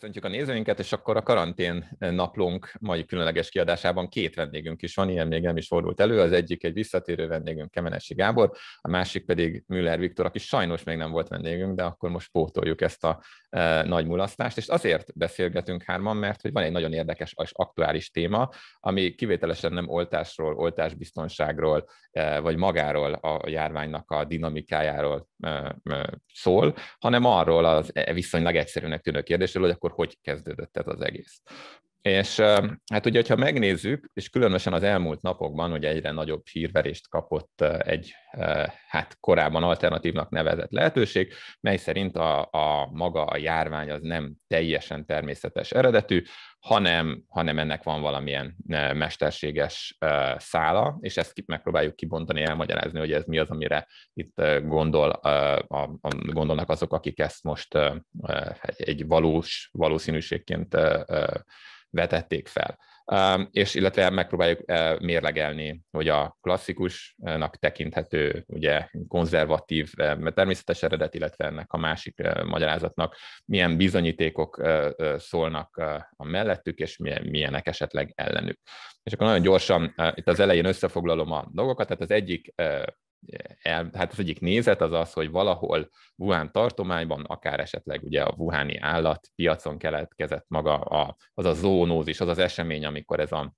Köszöntjük a nézőinket, és akkor a karantén naplónk mai különleges kiadásában két vendégünk is van, ilyen még nem is fordult elő. Az egyik egy visszatérő vendégünk, Kemenesi Gábor, a másik pedig Müller Viktor, aki sajnos még nem volt vendégünk, de akkor most pótoljuk ezt a e, nagy mulasztást. És azért beszélgetünk hárman, mert hogy van egy nagyon érdekes és aktuális téma, ami kivételesen nem oltásról, oltásbiztonságról, e, vagy magáról a járványnak a dinamikájáról e, e, szól, hanem arról az e, viszonylag egyszerűnek tűnő kérdésről, hogy akkor akkor hogy kezdődött ez az egész. És hát ugye, ha megnézzük, és különösen az elmúlt napokban, hogy egyre nagyobb hírverést kapott egy hát korábban alternatívnak nevezett lehetőség, mely szerint a, a maga a járvány az nem teljesen természetes eredetű, hanem, hanem ennek van valamilyen mesterséges szála, és ezt megpróbáljuk kibontani, elmagyarázni, hogy ez mi az, amire itt gondol, a, a, gondolnak azok, akik ezt most egy valós valószínűségként vetették fel. És illetve megpróbáljuk eh, mérlegelni, hogy a klasszikusnak tekinthető, ugye konzervatív, eh, természetes eredet, illetve ennek a másik eh, magyarázatnak milyen bizonyítékok szólnak a mellettük, és milyenek esetleg ellenük. És akkor nagyon gyorsan itt az elején összefoglalom a dolgokat, tehát az egyik el, hát az egyik nézet az az, hogy valahol Wuhan tartományban, akár esetleg ugye a Wuhani állat piacon keletkezett maga a, az a zoonózis, az az esemény, amikor ez a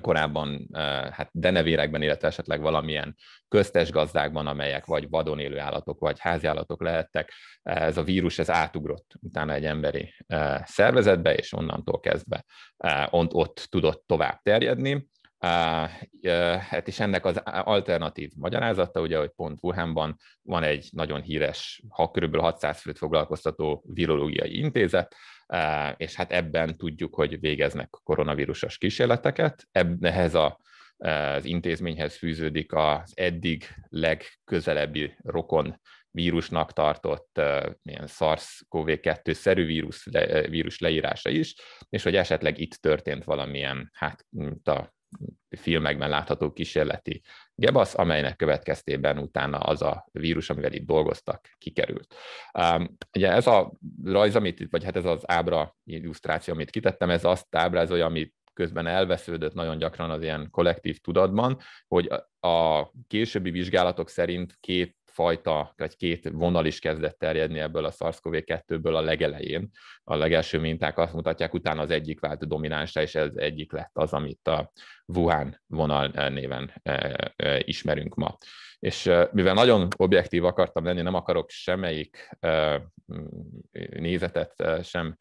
korábban eh, hát denevérekben, illetve esetleg valamilyen köztes gazdákban, amelyek vagy vadon élő állatok, vagy háziállatok lehettek, eh, ez a vírus ez átugrott utána egy emberi eh, szervezetbe, és onnantól kezdve ott, ott tudott tovább terjedni. Hát is ennek az alternatív magyarázata, ugye, hogy pont Wuhanban van egy nagyon híres, ha kb. 600 főt foglalkoztató virológiai intézet, és hát ebben tudjuk, hogy végeznek koronavírusos kísérleteket. Ehhez a az intézményhez fűződik az eddig legközelebbi rokon vírusnak tartott ilyen SARS-CoV-2-szerű vírus, le, vírus leírása is, és hogy esetleg itt történt valamilyen, hát mint a filmekben látható kísérleti gebasz, amelynek következtében utána az a vírus, amivel itt dolgoztak, kikerült. Ugye ez a rajz, amit itt, vagy hát ez az ábra illusztráció, amit kitettem, ez azt ábrázolja, amit közben elvesződött nagyon gyakran az ilyen kollektív tudatban, hogy a későbbi vizsgálatok szerint két fajta, vagy két vonal is kezdett terjedni ebből a SARS-CoV-2-ből a legelején. A legelső minták azt mutatják, utána az egyik vált dominánsa, és ez egyik lett az, amit a Wuhan vonal eh, néven eh, eh, ismerünk ma. És mivel nagyon objektív akartam lenni, nem akarok semmelyik mm, nézetet sem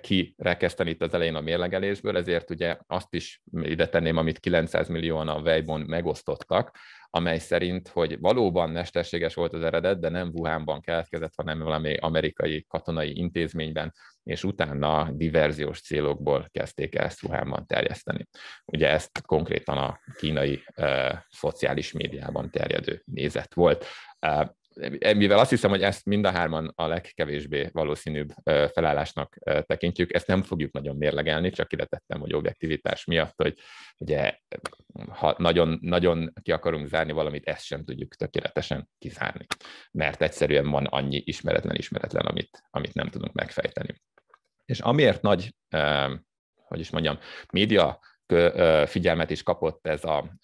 kirekeszteni itt az elején a mérlegelésből, ezért ugye azt is ide tenném, amit 900 millióan a Weibon megosztottak, amely szerint, hogy valóban mesterséges volt az eredet, de nem Wuhanban keletkezett, hanem valami amerikai katonai intézményben, és utána diverziós célokból kezdték el ezt Wuhanban terjeszteni. Ugye ezt konkrétan a kínai uh, szociális médiában terjedő nézet volt. Uh, mivel azt hiszem, hogy ezt mind a hárman a legkevésbé valószínűbb felállásnak tekintjük, ezt nem fogjuk nagyon mérlegelni, csak ide tettem, hogy objektivitás miatt, hogy ugye ha nagyon, nagyon ki akarunk zárni valamit, ezt sem tudjuk tökéletesen kizárni, mert egyszerűen van annyi ismeretlen ismeretlen, amit, amit nem tudunk megfejteni. És amiért nagy, hogy is mondjam, média figyelmet is kapott ez a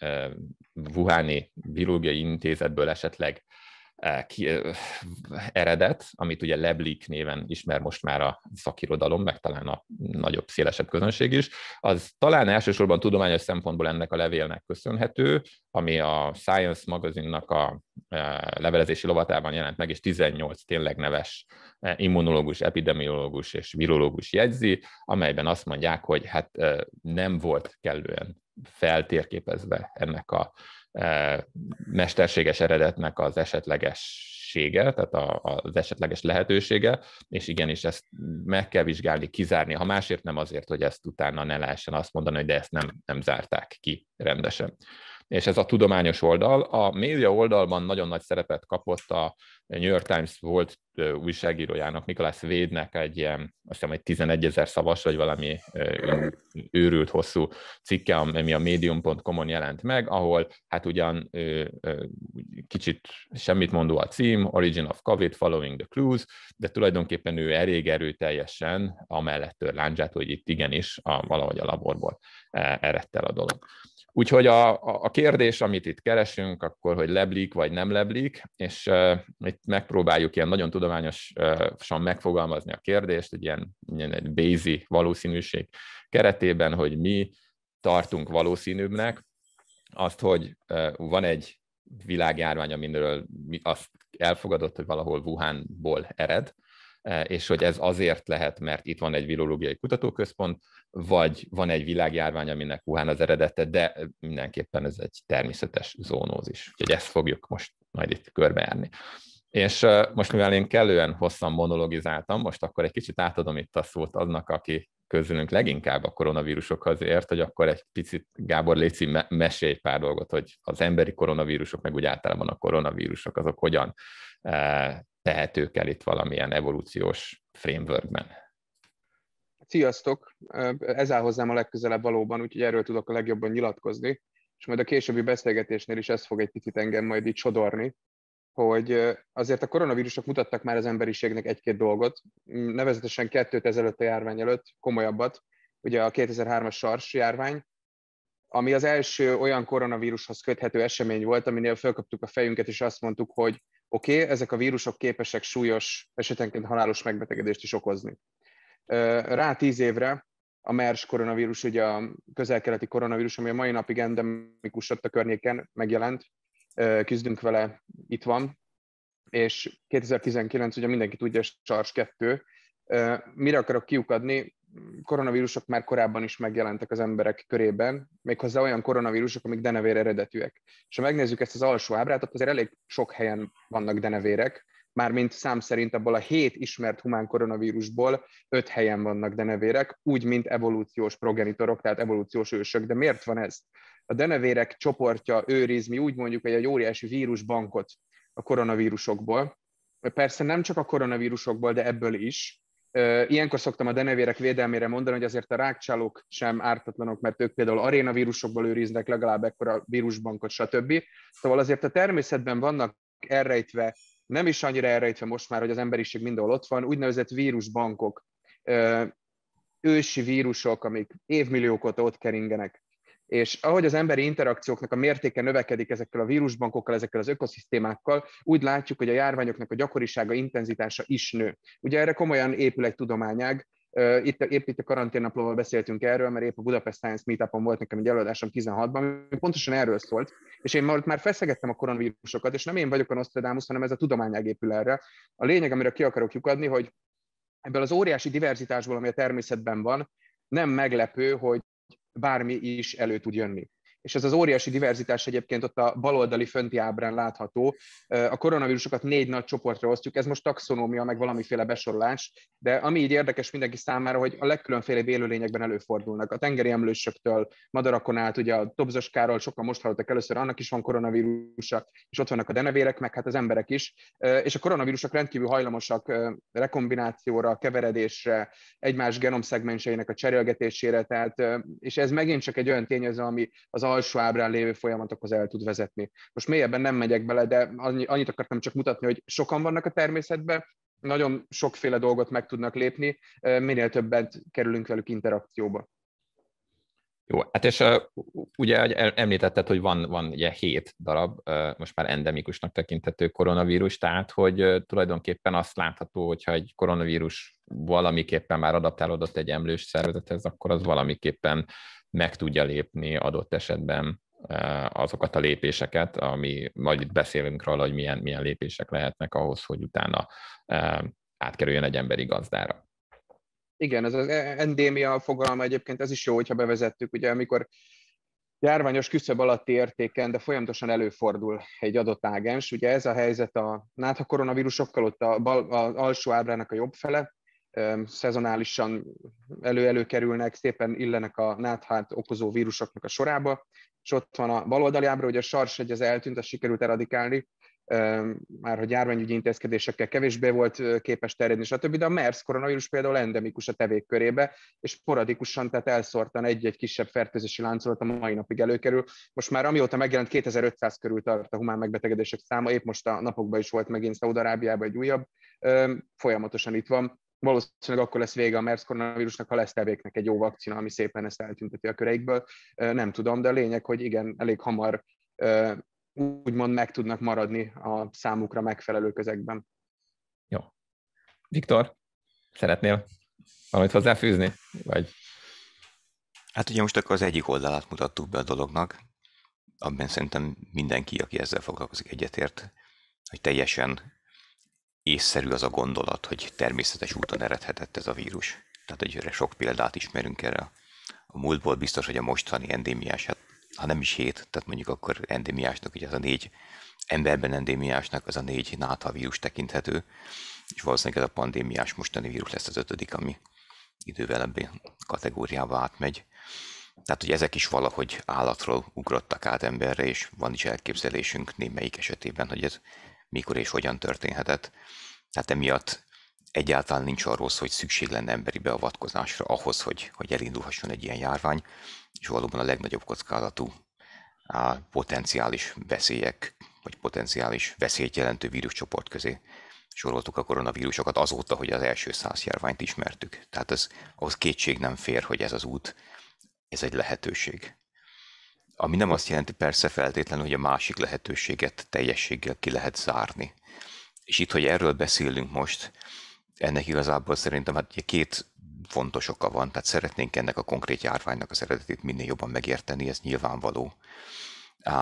Wuhani Biológiai Intézetből esetleg Eh, ki, eh, eredet, amit ugye Leblik néven ismer most már a szakirodalom, meg talán a nagyobb, szélesebb közönség is, az talán elsősorban tudományos szempontból ennek a levélnek köszönhető, ami a Science magazinnak a eh, levelezési lovatában jelent meg, és 18 tényleg neves immunológus, epidemiológus és virológus jegyzi, amelyben azt mondják, hogy hát nem volt kellően feltérképezve ennek a E, mesterséges eredetnek az esetlegessége, tehát az esetleges lehetősége, és igenis ezt meg kell vizsgálni, kizárni, ha másért nem azért, hogy ezt utána ne lehessen azt mondani, hogy de ezt nem, nem zárták ki rendesen és ez a tudományos oldal. A média oldalban nagyon nagy szerepet kapott a New York Times volt újságírójának, Nicholas Védnek egy ilyen, azt hiszem, egy 11 ezer szavas, vagy valami őrült hosszú cikke, ami a medium.com-on jelent meg, ahol hát ugyan kicsit semmit mondó a cím, Origin of COVID, Following the Clues, de tulajdonképpen ő elég erőteljesen amellett tör láncsát, hogy itt igenis a, valahogy a laborból e, eredt el a dolog. Úgyhogy a, a, a kérdés, amit itt keresünk, akkor, hogy leblik vagy nem leblik, és uh, itt megpróbáljuk ilyen nagyon tudományosan megfogalmazni a kérdést, egy ilyen, ilyen egy bézi valószínűség keretében, hogy mi tartunk valószínűbbnek azt, hogy uh, van egy világjárvány, amiről mi azt elfogadott, hogy valahol Wuhanból ered, Eh, és hogy ez azért lehet, mert itt van egy virológiai kutatóközpont, vagy van egy világjárvány, aminek Wuhan az eredete, de mindenképpen ez egy természetes zónózis. Úgyhogy ezt fogjuk most majd itt körbejárni. És eh, most, mivel én kellően hosszan monologizáltam, most akkor egy kicsit átadom itt a szót annak, aki közülünk leginkább a koronavírusokhoz ért, hogy akkor egy picit, Gábor Léci, me- mesélj pár dolgot, hogy az emberi koronavírusok, meg úgy általában a koronavírusok, azok hogyan eh, tehetők el itt valamilyen evolúciós frameworkben. Sziasztok! Ez áll hozzám a legközelebb valóban, úgyhogy erről tudok a legjobban nyilatkozni, és majd a későbbi beszélgetésnél is ez fog egy picit engem majd így sodorni, hogy azért a koronavírusok mutattak már az emberiségnek egy-két dolgot, nevezetesen kettőt ezelőtt a járvány előtt, komolyabbat, ugye a 2003-as sars járvány, ami az első olyan koronavírushoz köthető esemény volt, aminél fölkaptuk a fejünket, és azt mondtuk, hogy Oké, okay, ezek a vírusok képesek súlyos, esetenként halálos megbetegedést is okozni. Rá tíz évre a MERS koronavírus, ugye a közel-keleti koronavírus, ami a mai napig endemikus ott a környéken megjelent, küzdünk vele, itt van, és 2019 ugye mindenki tudja, SARS-2. Mire akarok kiukadni? koronavírusok már korábban is megjelentek az emberek körében, méghozzá olyan koronavírusok, amik denevér eredetűek. És ha megnézzük ezt az alsó ábrát, ott azért elég sok helyen vannak denevérek, mármint szám szerint abból a hét ismert humán koronavírusból öt helyen vannak denevérek, úgy, mint evolúciós progenitorok, tehát evolúciós ősök. De miért van ez? A denevérek csoportja őriz, mi úgy mondjuk, hogy egy óriási vírusbankot a koronavírusokból. Persze nem csak a koronavírusokból, de ebből is, Ilyenkor szoktam a denevérek védelmére mondani, hogy azért a rákcsálók sem ártatlanok, mert ők például arénavírusokból őriznek legalább ekkora vírusbankot, stb. Szóval azért a természetben vannak elrejtve, nem is annyira elrejtve most már, hogy az emberiség mindenhol ott van, úgynevezett vírusbankok, ősi vírusok, amik évmilliók óta ott keringenek és ahogy az emberi interakcióknak a mértéke növekedik ezekkel a vírusbankokkal, ezekkel az ökoszisztémákkal, úgy látjuk, hogy a járványoknak a gyakorisága, intenzitása is nő. Ugye erre komolyan épül egy tudományág, itt, épp itt a karanténnaplóval beszéltünk erről, mert épp a Budapest Science Meetupon volt nekem egy előadásom 16-ban, ami pontosan erről szólt, és én már feszegettem a koronavírusokat, és nem én vagyok a Nostradamus, hanem ez a tudományág épül erre. A lényeg, amire ki akarok lyukadni, hogy ebből az óriási diverzitásból, ami a természetben van, nem meglepő, hogy bármi is elő tud jönni és ez az óriási diverzitás egyébként ott a baloldali fönti ábrán látható. A koronavírusokat négy nagy csoportra osztjuk, ez most taxonómia, meg valamiféle besorolás, de ami így érdekes mindenki számára, hogy a legkülönfélebb élőlényekben előfordulnak. A tengeri emlősöktől, madarakon át, ugye a Tobzas sokan most hallottak először, annak is van koronavírusa, és ott vannak a denevérek, meg hát az emberek is, és a koronavírusok rendkívül hajlamosak rekombinációra, keveredésre, egymás genomszegmenseinek a cserélgetésére, tehát, és ez megint csak egy olyan tényező, ami az alsó ábrán lévő folyamatokhoz el tud vezetni. Most mélyebben nem megyek bele, de annyi, annyit akartam csak mutatni, hogy sokan vannak a természetben, nagyon sokféle dolgot meg tudnak lépni, minél többet kerülünk velük interakcióba. Jó, hát és uh, ugye említetted, hogy van, van ugye hét darab, uh, most már endemikusnak tekintető koronavírus, tehát hogy uh, tulajdonképpen azt látható, hogyha egy koronavírus valamiképpen már adaptálódott egy emlős szervezethez, akkor az valamiképpen meg tudja lépni adott esetben eh, azokat a lépéseket, ami majd itt beszélünk róla, hogy milyen, milyen lépések lehetnek ahhoz, hogy utána eh, átkerüljön egy emberi gazdára. Igen, ez az endémia fogalma egyébként, ez is jó, hogyha bevezettük, ugye amikor járványos küszöb alatti értéken, de folyamatosan előfordul egy adott ágens. Ugye ez a helyzet a nátha koronavírusokkal, ott a, bal, a alsó ábrának a jobb fele, szezonálisan elő-előkerülnek, szépen illenek a náthát okozó vírusoknak a sorába, és ott van a baloldali ábra, hogy a sars egy az eltűnt, az sikerült eradikálni, már hogy járványügyi intézkedésekkel kevésbé volt képes terjedni, stb. De a MERS koronavírus például endemikus a tevék körébe, és sporadikusan, tehát elszórtan egy-egy kisebb fertőzési láncolat a mai napig előkerül. Most már amióta megjelent 2500 körül tart a humán megbetegedések száma, épp most a napokban is volt megint Szaudarábiában egy újabb, folyamatosan itt van valószínűleg akkor lesz vége a MERS koronavírusnak, ha lesz tevéknek egy jó vakcina, ami szépen ezt eltünteti a köreikből. Nem tudom, de a lényeg, hogy igen, elég hamar úgymond meg tudnak maradni a számukra megfelelő közegben. Jó. Viktor, szeretnél valamit hozzáfűzni? Vagy? Hát ugye most akkor az egyik oldalát mutattuk be a dolognak, abban szerintem mindenki, aki ezzel foglalkozik, egyetért, hogy teljesen észszerű az a gondolat, hogy természetes úton eredhetett ez a vírus. Tehát egyre sok példát ismerünk erre. A múltból biztos, hogy a mostani endémiás, hát, ha nem is hét, tehát mondjuk akkor endémiásnak, ugye az a négy emberben endémiásnak, az a négy náta vírus tekinthető, és valószínűleg ez a pandémiás mostani vírus lesz az ötödik, ami idővel ebbé kategóriába átmegy. Tehát, hogy ezek is valahogy állatról ugrottak át emberre, és van is elképzelésünk némelyik esetében, hogy ez mikor és hogyan történhetett. Tehát emiatt egyáltalán nincs arról szó, hogy szükség lenne emberi beavatkozásra ahhoz, hogy, hogy elindulhasson egy ilyen járvány, és valóban a legnagyobb kockázatú a potenciális veszélyek, vagy potenciális veszélyt jelentő víruscsoport közé soroltuk a koronavírusokat azóta, hogy az első száz járványt ismertük. Tehát ez, ahhoz kétség nem fér, hogy ez az út, ez egy lehetőség. Ami nem azt jelenti persze feltétlenül, hogy a másik lehetőséget teljességgel ki lehet zárni. És itt, hogy erről beszélünk most, ennek igazából szerintem hát két fontos oka van, tehát szeretnénk ennek a konkrét járványnak az eredetét minél jobban megérteni, ez nyilvánvaló.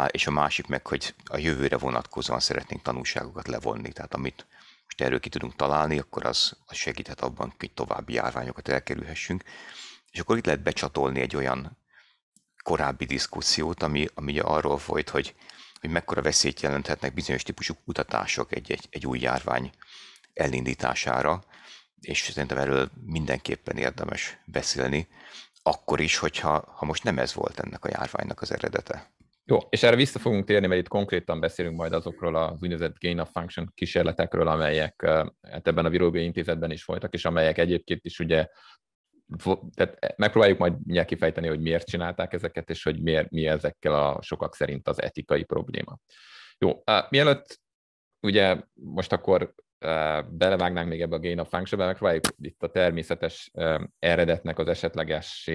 És a másik meg, hogy a jövőre vonatkozóan szeretnénk tanulságokat levonni, tehát amit most erről ki tudunk találni, akkor az, az segíthet abban, hogy további járványokat elkerülhessünk. És akkor itt lehet becsatolni egy olyan korábbi diszkusziót, ami, ami arról folyt, hogy, hogy mekkora veszélyt jelenthetnek bizonyos típusú kutatások egy, egy, egy új járvány elindítására, és szerintem erről mindenképpen érdemes beszélni, akkor is, hogyha ha most nem ez volt ennek a járványnak az eredete. Jó, és erre vissza fogunk térni, mert itt konkrétan beszélünk majd azokról az úgynevezett gain of function kísérletekről, amelyek eh, hát ebben a virológiai intézetben is folytak, és amelyek egyébként is ugye tehát megpróbáljuk majd mindjárt kifejteni, hogy miért csinálták ezeket, és hogy miért, mi ezekkel a sokak szerint az etikai probléma. Jó, mielőtt ugye most akkor belevágnánk még ebbe a gain of function-be, megpróbáljuk itt a természetes eredetnek az esetleges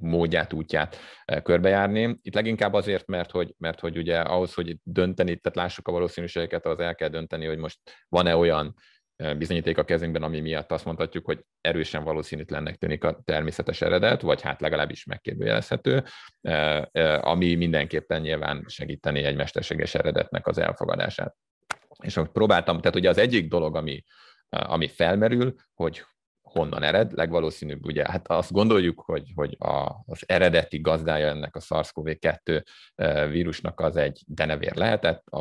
módját, útját körbejárni. Itt leginkább azért, mert hogy, mert hogy ugye ahhoz, hogy dönteni, tehát lássuk a valószínűségeket, az el kell dönteni, hogy most van-e olyan bizonyíték a kezünkben, ami miatt azt mondhatjuk, hogy erősen valószínűtlennek tűnik a természetes eredet, vagy hát legalábbis megkérdőjelezhető, e, e, ami mindenképpen nyilván segíteni egy mesterséges eredetnek az elfogadását. És ahogy próbáltam, tehát ugye az egyik dolog, ami, e, ami felmerül, hogy honnan ered, legvalószínűbb ugye, hát azt gondoljuk, hogy, hogy a, az eredeti gazdája ennek a SARS-CoV-2 vírusnak az egy denevér lehetett, a,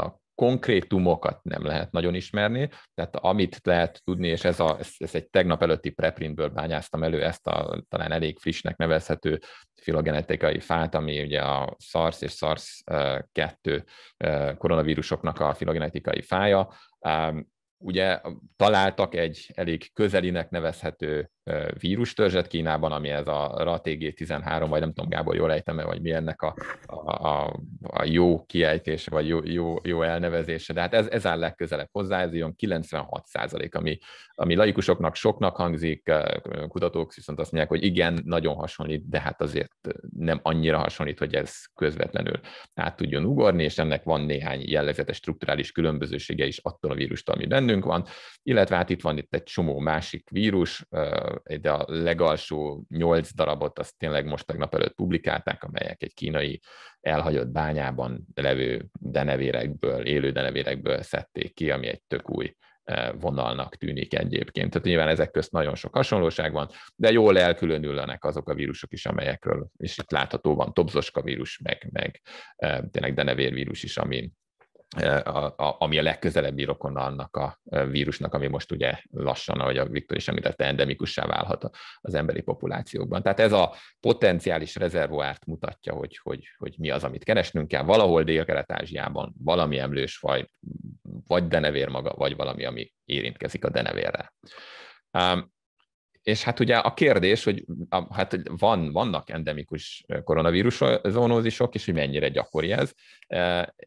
a konkrétumokat nem lehet nagyon ismerni, tehát amit lehet tudni, és ez, a, ez egy tegnap előtti preprintből bányáztam elő ezt a talán elég frissnek nevezhető filogenetikai fát, ami ugye a SARS és SARS-2 eh, eh, koronavírusoknak a filogenetikai fája, ugye találtak egy elég közelinek nevezhető vírustörzset Kínában, ami ez a RATG13, vagy nem tudom, Gábor, jól ejtem vagy mi ennek a, a, a, jó kiejtése, vagy jó, jó, jó elnevezése, de hát ez, ez áll legközelebb hozzá, ez olyan 96 százalék, ami, ami laikusoknak soknak hangzik, kutatók viszont azt mondják, hogy igen, nagyon hasonlít, de hát azért nem annyira hasonlít, hogy ez közvetlenül át tudjon ugorni, és ennek van néhány jellegzetes strukturális különbözősége is attól a vírustól, ami benne bennünk van, illetve hát itt van itt egy csomó másik vírus, de a legalsó nyolc darabot azt tényleg most tegnap előtt publikálták, amelyek egy kínai elhagyott bányában levő denevérekből, élő denevérekből szedték ki, ami egy tök új vonalnak tűnik egyébként. Tehát nyilván ezek közt nagyon sok hasonlóság van, de jól elkülönülnek azok a vírusok is, amelyekről, és itt látható van tobzoska vírus, meg, meg tényleg denevérvírus is, amin a, a, ami a legközelebbi rokona annak a vírusnak, ami most ugye lassan, ahogy a Viktor is említette, endemikussá válhat az emberi populációkban. Tehát ez a potenciális rezervoárt mutatja, hogy, hogy, hogy mi az, amit keresnünk kell. Valahol Dél-Kelet-Ázsiában valami emlősfaj, vagy denevér maga, vagy valami, ami érintkezik a denevérrel és hát ugye a kérdés, hogy a, hát van, vannak endemikus koronavírus zónózisok, és hogy mennyire gyakori ez.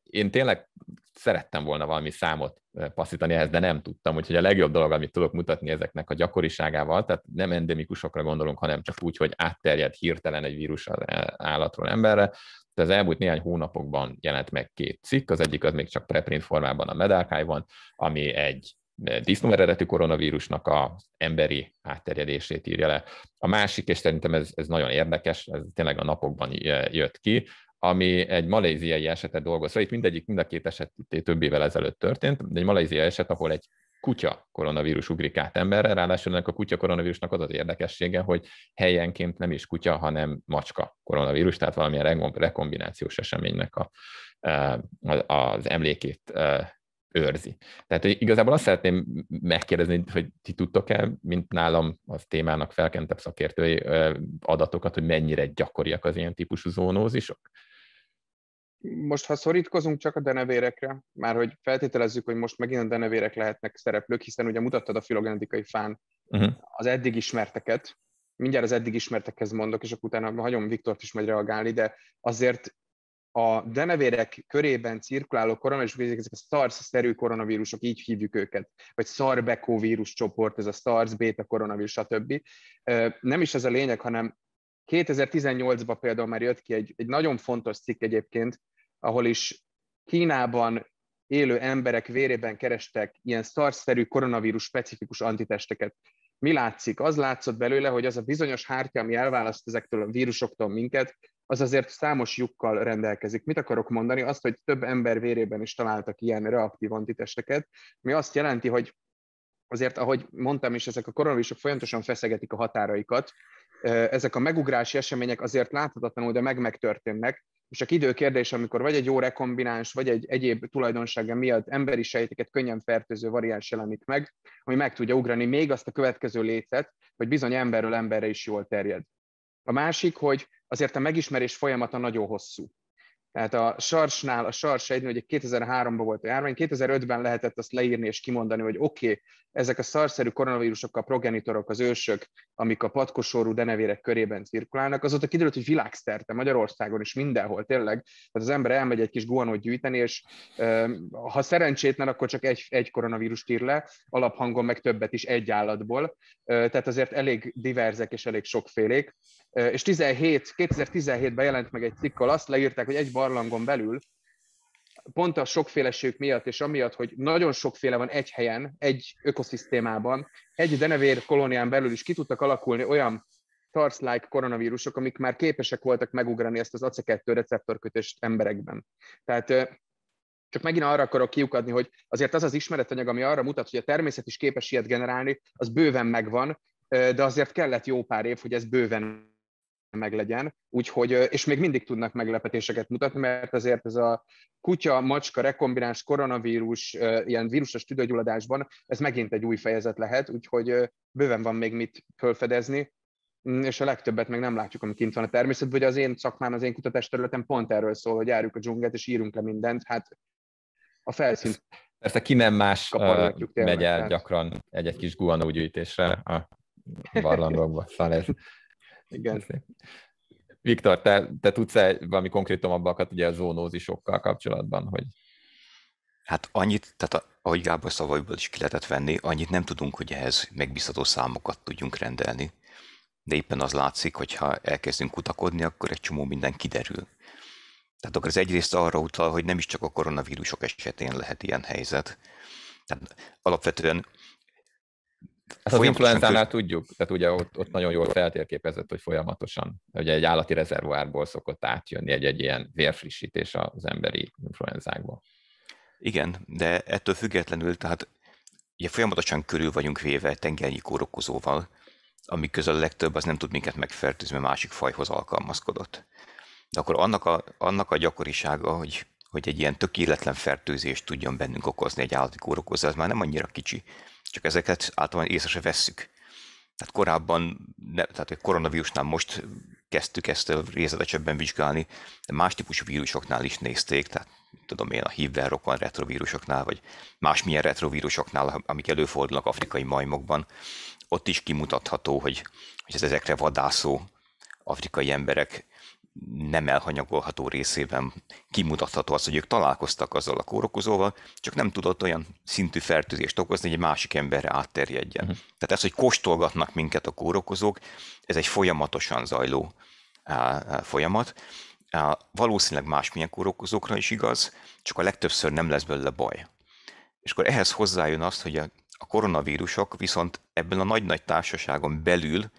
Én tényleg szerettem volna valami számot passzítani ehhez, de nem tudtam, úgyhogy a legjobb dolog, amit tudok mutatni ezeknek a gyakoriságával, tehát nem endemikusokra gondolunk, hanem csak úgy, hogy átterjed hirtelen egy vírus az állatról emberre, de az elmúlt néhány hónapokban jelent meg két cikk, az egyik az még csak preprint formában a Medalkai van, ami egy disznó eredetű koronavírusnak a emberi átterjedését írja le. A másik, és szerintem ez, ez nagyon érdekes, ez tényleg a napokban jött ki, ami egy maléziai esetet dolgozva, szóval itt mindegyik, mind a két eset több évvel ezelőtt történt, de egy maléziai eset, ahol egy kutya koronavírus ugrik át emberre, ráadásul ennek a kutya koronavírusnak az az érdekessége, hogy helyenként nem is kutya, hanem macska koronavírus, tehát valamilyen rekombinációs eseménynek a, e, az emlékét e, őrzi. Tehát hogy igazából azt szeretném megkérdezni, hogy ti tudtok-e, mint nálam az témának felkentebb szakértői adatokat, hogy mennyire gyakoriak az ilyen típusú zónózisok? Most, ha szorítkozunk csak a denevérekre, már hogy feltételezzük, hogy most megint a denevérek lehetnek szereplők, hiszen ugye mutattad a filogenetikai fán uh-huh. az eddig ismerteket, mindjárt az eddig ismertekhez mondok, és akkor utána hagyom Viktort is majd reagálni, de azért a denevérek körében cirkuláló koronavírusok, ezek a SARS-szerű koronavírusok, így hívjuk őket, vagy szarbekó csoport ez a SARS, beta koronavírus, stb. Nem is ez a lényeg, hanem 2018-ban például már jött ki egy, egy nagyon fontos cikk egyébként, ahol is Kínában élő emberek vérében kerestek ilyen SARS-szerű koronavírus specifikus antitesteket. Mi látszik? Az látszott belőle, hogy az a bizonyos hártya, ami elválaszt ezektől a vírusoktól minket, az azért számos lyukkal rendelkezik. Mit akarok mondani? Azt, hogy több ember vérében is találtak ilyen reaktív antitesteket, ami azt jelenti, hogy azért, ahogy mondtam is, ezek a koronavírusok folyamatosan feszegetik a határaikat, ezek a megugrási események azért láthatatlanul, de meg megtörténnek, és csak idő kérdés, amikor vagy egy jó rekombináns, vagy egy egyéb tulajdonsága miatt emberi sejteket könnyen fertőző variáns jelenik meg, ami meg tudja ugrani még azt a következő létet, hogy bizony emberről emberre is jól terjed. A másik, hogy azért a megismerés folyamata nagyon hosszú. Tehát a sarsnál, a sars egynél, ugye 2003-ban volt a járvány, 2005-ben lehetett azt leírni és kimondani, hogy oké, okay, ezek a szarszerű koronavírusokkal progenitorok, az ősök, amik a patkosorú denevérek körében cirkulálnak, azóta kiderült, hogy világszerte, Magyarországon is mindenhol tényleg, tehát az ember elmegy egy kis guanót gyűjteni, és ha szerencsétlen, akkor csak egy, egy koronavírus ír le, alaphangon meg többet is egy állatból, tehát azért elég diverzek és elég sokfélék. És 17, 2017-ben jelent meg egy cikk azt leírták, hogy egy bar barlangon belül, pont a sokféleség miatt, és amiatt, hogy nagyon sokféle van egy helyen, egy ökoszisztémában, egy denevér kolónián belül is ki tudtak alakulni olyan SARS-like koronavírusok, amik már képesek voltak megugrani ezt az AC2 receptorkötést emberekben. Tehát csak megint arra akarok kiukadni, hogy azért az az ismeretanyag, ami arra mutat, hogy a természet is képes ilyet generálni, az bőven megvan, de azért kellett jó pár év, hogy ez bőven meglegyen, úgyhogy, és még mindig tudnak meglepetéseket mutatni, mert azért ez a kutya, macska, rekombináns koronavírus, ilyen vírusos tüdőgyulladásban, ez megint egy új fejezet lehet, úgyhogy bőven van még mit fölfedezni, mm, és a legtöbbet meg nem látjuk, ami kint van a természet vagy az én szakmám, az én kutatás területem pont erről szól, hogy járjuk a dzsunget, és írunk le mindent, hát a felszín. Persze ki nem más megy el gyakran egy-egy kis guanógyűjtésre a barlangokba, szóval ez igen. Viktor, te, te tudsz-e valami konkrétumabbakat ugye a zónózisokkal kapcsolatban, hogy Hát annyit, tehát ahogy Gábor szavaiból is ki lehetett venni, annyit nem tudunk, hogy ehhez megbízható számokat tudjunk rendelni, de éppen az látszik, hogy ha elkezdünk kutakodni, akkor egy csomó minden kiderül. Tehát akkor ez egyrészt arra utal, hogy nem is csak a koronavírusok esetén lehet ilyen helyzet. Tehát alapvetően ezt az influenzánál tűz... tudjuk, tehát ugye ott, ott nagyon jól feltérképezett, hogy folyamatosan, ugye egy állati rezervoárból szokott átjönni egy-egy ilyen vérfrissítés az emberi influenzákba. Igen, de ettől függetlenül, tehát ugye folyamatosan körül vagyunk véve tengernyi kórokozóval, amik közül a legtöbb az nem tud minket megfertőzni, mert másik fajhoz alkalmazkodott. De akkor annak a, annak a gyakorisága, hogy, hogy egy ilyen tökéletlen fertőzést tudjon bennünk okozni egy állati kórokozó, az már nem annyira kicsi csak ezeket általában észre se vesszük. Tehát korábban, ne, tehát a koronavírusnál most kezdtük ezt részletesebben vizsgálni, de más típusú vírusoknál is nézték, tehát tudom én, a hívvel rokon retrovírusoknál, vagy másmilyen retrovírusoknál, amik előfordulnak afrikai majmokban, ott is kimutatható, hogy, hogy az ezekre vadászó afrikai emberek nem elhanyagolható részében kimutatható az, hogy ők találkoztak azzal a kórokozóval, csak nem tudott olyan szintű fertőzést okozni, hogy egy másik emberre átterjedjen. Uh-huh. Tehát ez, hogy kóstolgatnak minket a kórokozók, ez egy folyamatosan zajló uh, folyamat. Uh, valószínűleg másmilyen kórokozókra is igaz, csak a legtöbbször nem lesz belőle baj. És akkor ehhez hozzájön azt, hogy a, a koronavírusok viszont ebben a nagy-nagy társaságon belül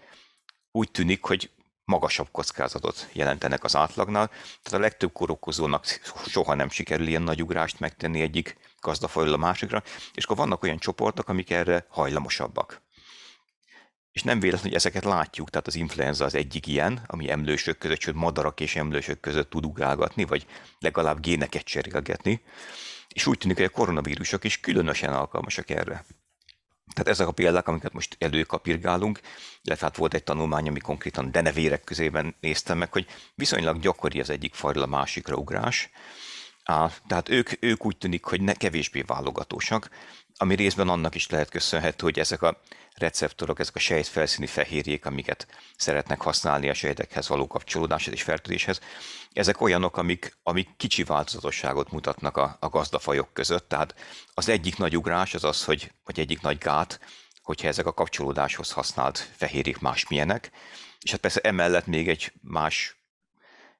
úgy tűnik, hogy magasabb kockázatot jelentenek az átlagnál, tehát a legtöbb korokozónak soha nem sikerül ilyen nagy ugrást megtenni egyik gazdafajról a másikra, és akkor vannak olyan csoportok, amik erre hajlamosabbak. És nem véletlen, hogy ezeket látjuk, tehát az influenza az egyik ilyen, ami emlősök között, sőt madarak és emlősök között tud ugrálgatni, vagy legalább géneket cserélgetni, és úgy tűnik, hogy a koronavírusok is különösen alkalmasak erre. Tehát ezek a példák, amiket most előkapirgálunk, illetve hát volt egy tanulmány, ami konkrétan denevérek közében néztem meg, hogy viszonylag gyakori az egyik fajról a másikra ugrás. Á, tehát ők, ők úgy tűnik, hogy ne kevésbé válogatósak, ami részben annak is lehet köszönhető, hogy ezek a receptorok, ezek a sejtfelszíni fehérjék, amiket szeretnek használni a sejtekhez való kapcsolódáshoz és fertőzéshez, ezek olyanok, amik, amik kicsi változatosságot mutatnak a, a gazdafajok között. Tehát az egyik nagy ugrás az az, hogy, vagy egyik nagy gát, hogyha ezek a kapcsolódáshoz használt fehérjék másmilyenek, és hát persze emellett még egy más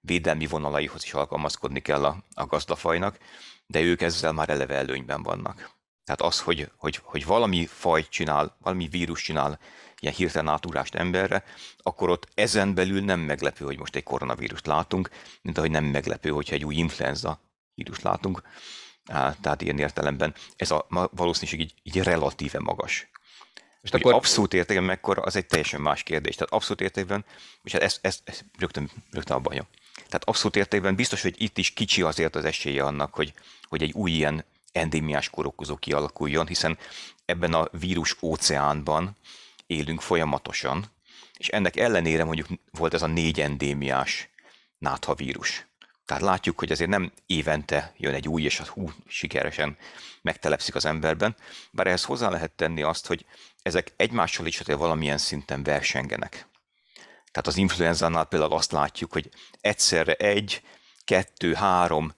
védelmi vonalaihoz is alkalmazkodni kell a, a gazdafajnak, de ők ezzel már eleve előnyben vannak. Tehát az, hogy, hogy, hogy valami faj csinál, valami vírus csinál ilyen hirtelen átugrást emberre, akkor ott ezen belül nem meglepő, hogy most egy koronavírust látunk, mint ahogy nem meglepő, hogyha egy új influenza vírust látunk. Tehát ilyen értelemben ez a valószínűség így, így relatíve magas. És akkor... Abszolút értékben mekkora, az egy teljesen más kérdés. Tehát abszolút értékben, és hát ez, ez, ez rögtön, rögtön abban hagyom. Tehát abszolút értékben biztos, hogy itt is kicsi azért az esélye annak, hogy, hogy egy új ilyen endémiás korokozó kialakuljon, hiszen ebben a vírus óceánban élünk folyamatosan, és ennek ellenére mondjuk volt ez a négy endémiás nátha vírus. Tehát látjuk, hogy azért nem évente jön egy új, és az hú, sikeresen megtelepszik az emberben, bár ehhez hozzá lehet tenni azt, hogy ezek egymással is azért valamilyen szinten versengenek. Tehát az influenzánál például azt látjuk, hogy egyszerre egy, kettő, három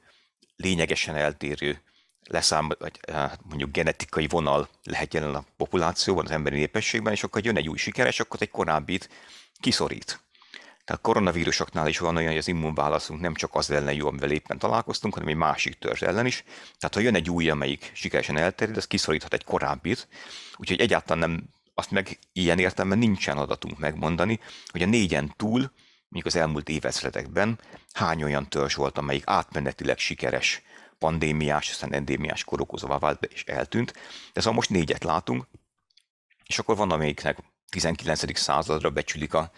lényegesen eltérő leszám, vagy eh, mondjuk genetikai vonal lehet jelen a populációban, az emberi népességben, és akkor jön egy új sikeres, akkor egy korábbit kiszorít. Tehát koronavírusoknál is van olyan, hogy az immunválaszunk nem csak az ellen jó, amivel éppen találkoztunk, hanem egy másik törzs ellen is. Tehát ha jön egy új, amelyik sikeresen elterjed, az kiszoríthat egy korábbit. Úgyhogy egyáltalán nem, azt meg ilyen értelemben nincsen adatunk megmondani, hogy a négyen túl, mondjuk az elmúlt évezredekben hány olyan törzs volt, amelyik átmenetileg sikeres pandémiás, aztán endémiás korokozóvá vált be és eltűnt. De szóval most négyet látunk, és akkor van, amelyiknek 19. századra becsülik a,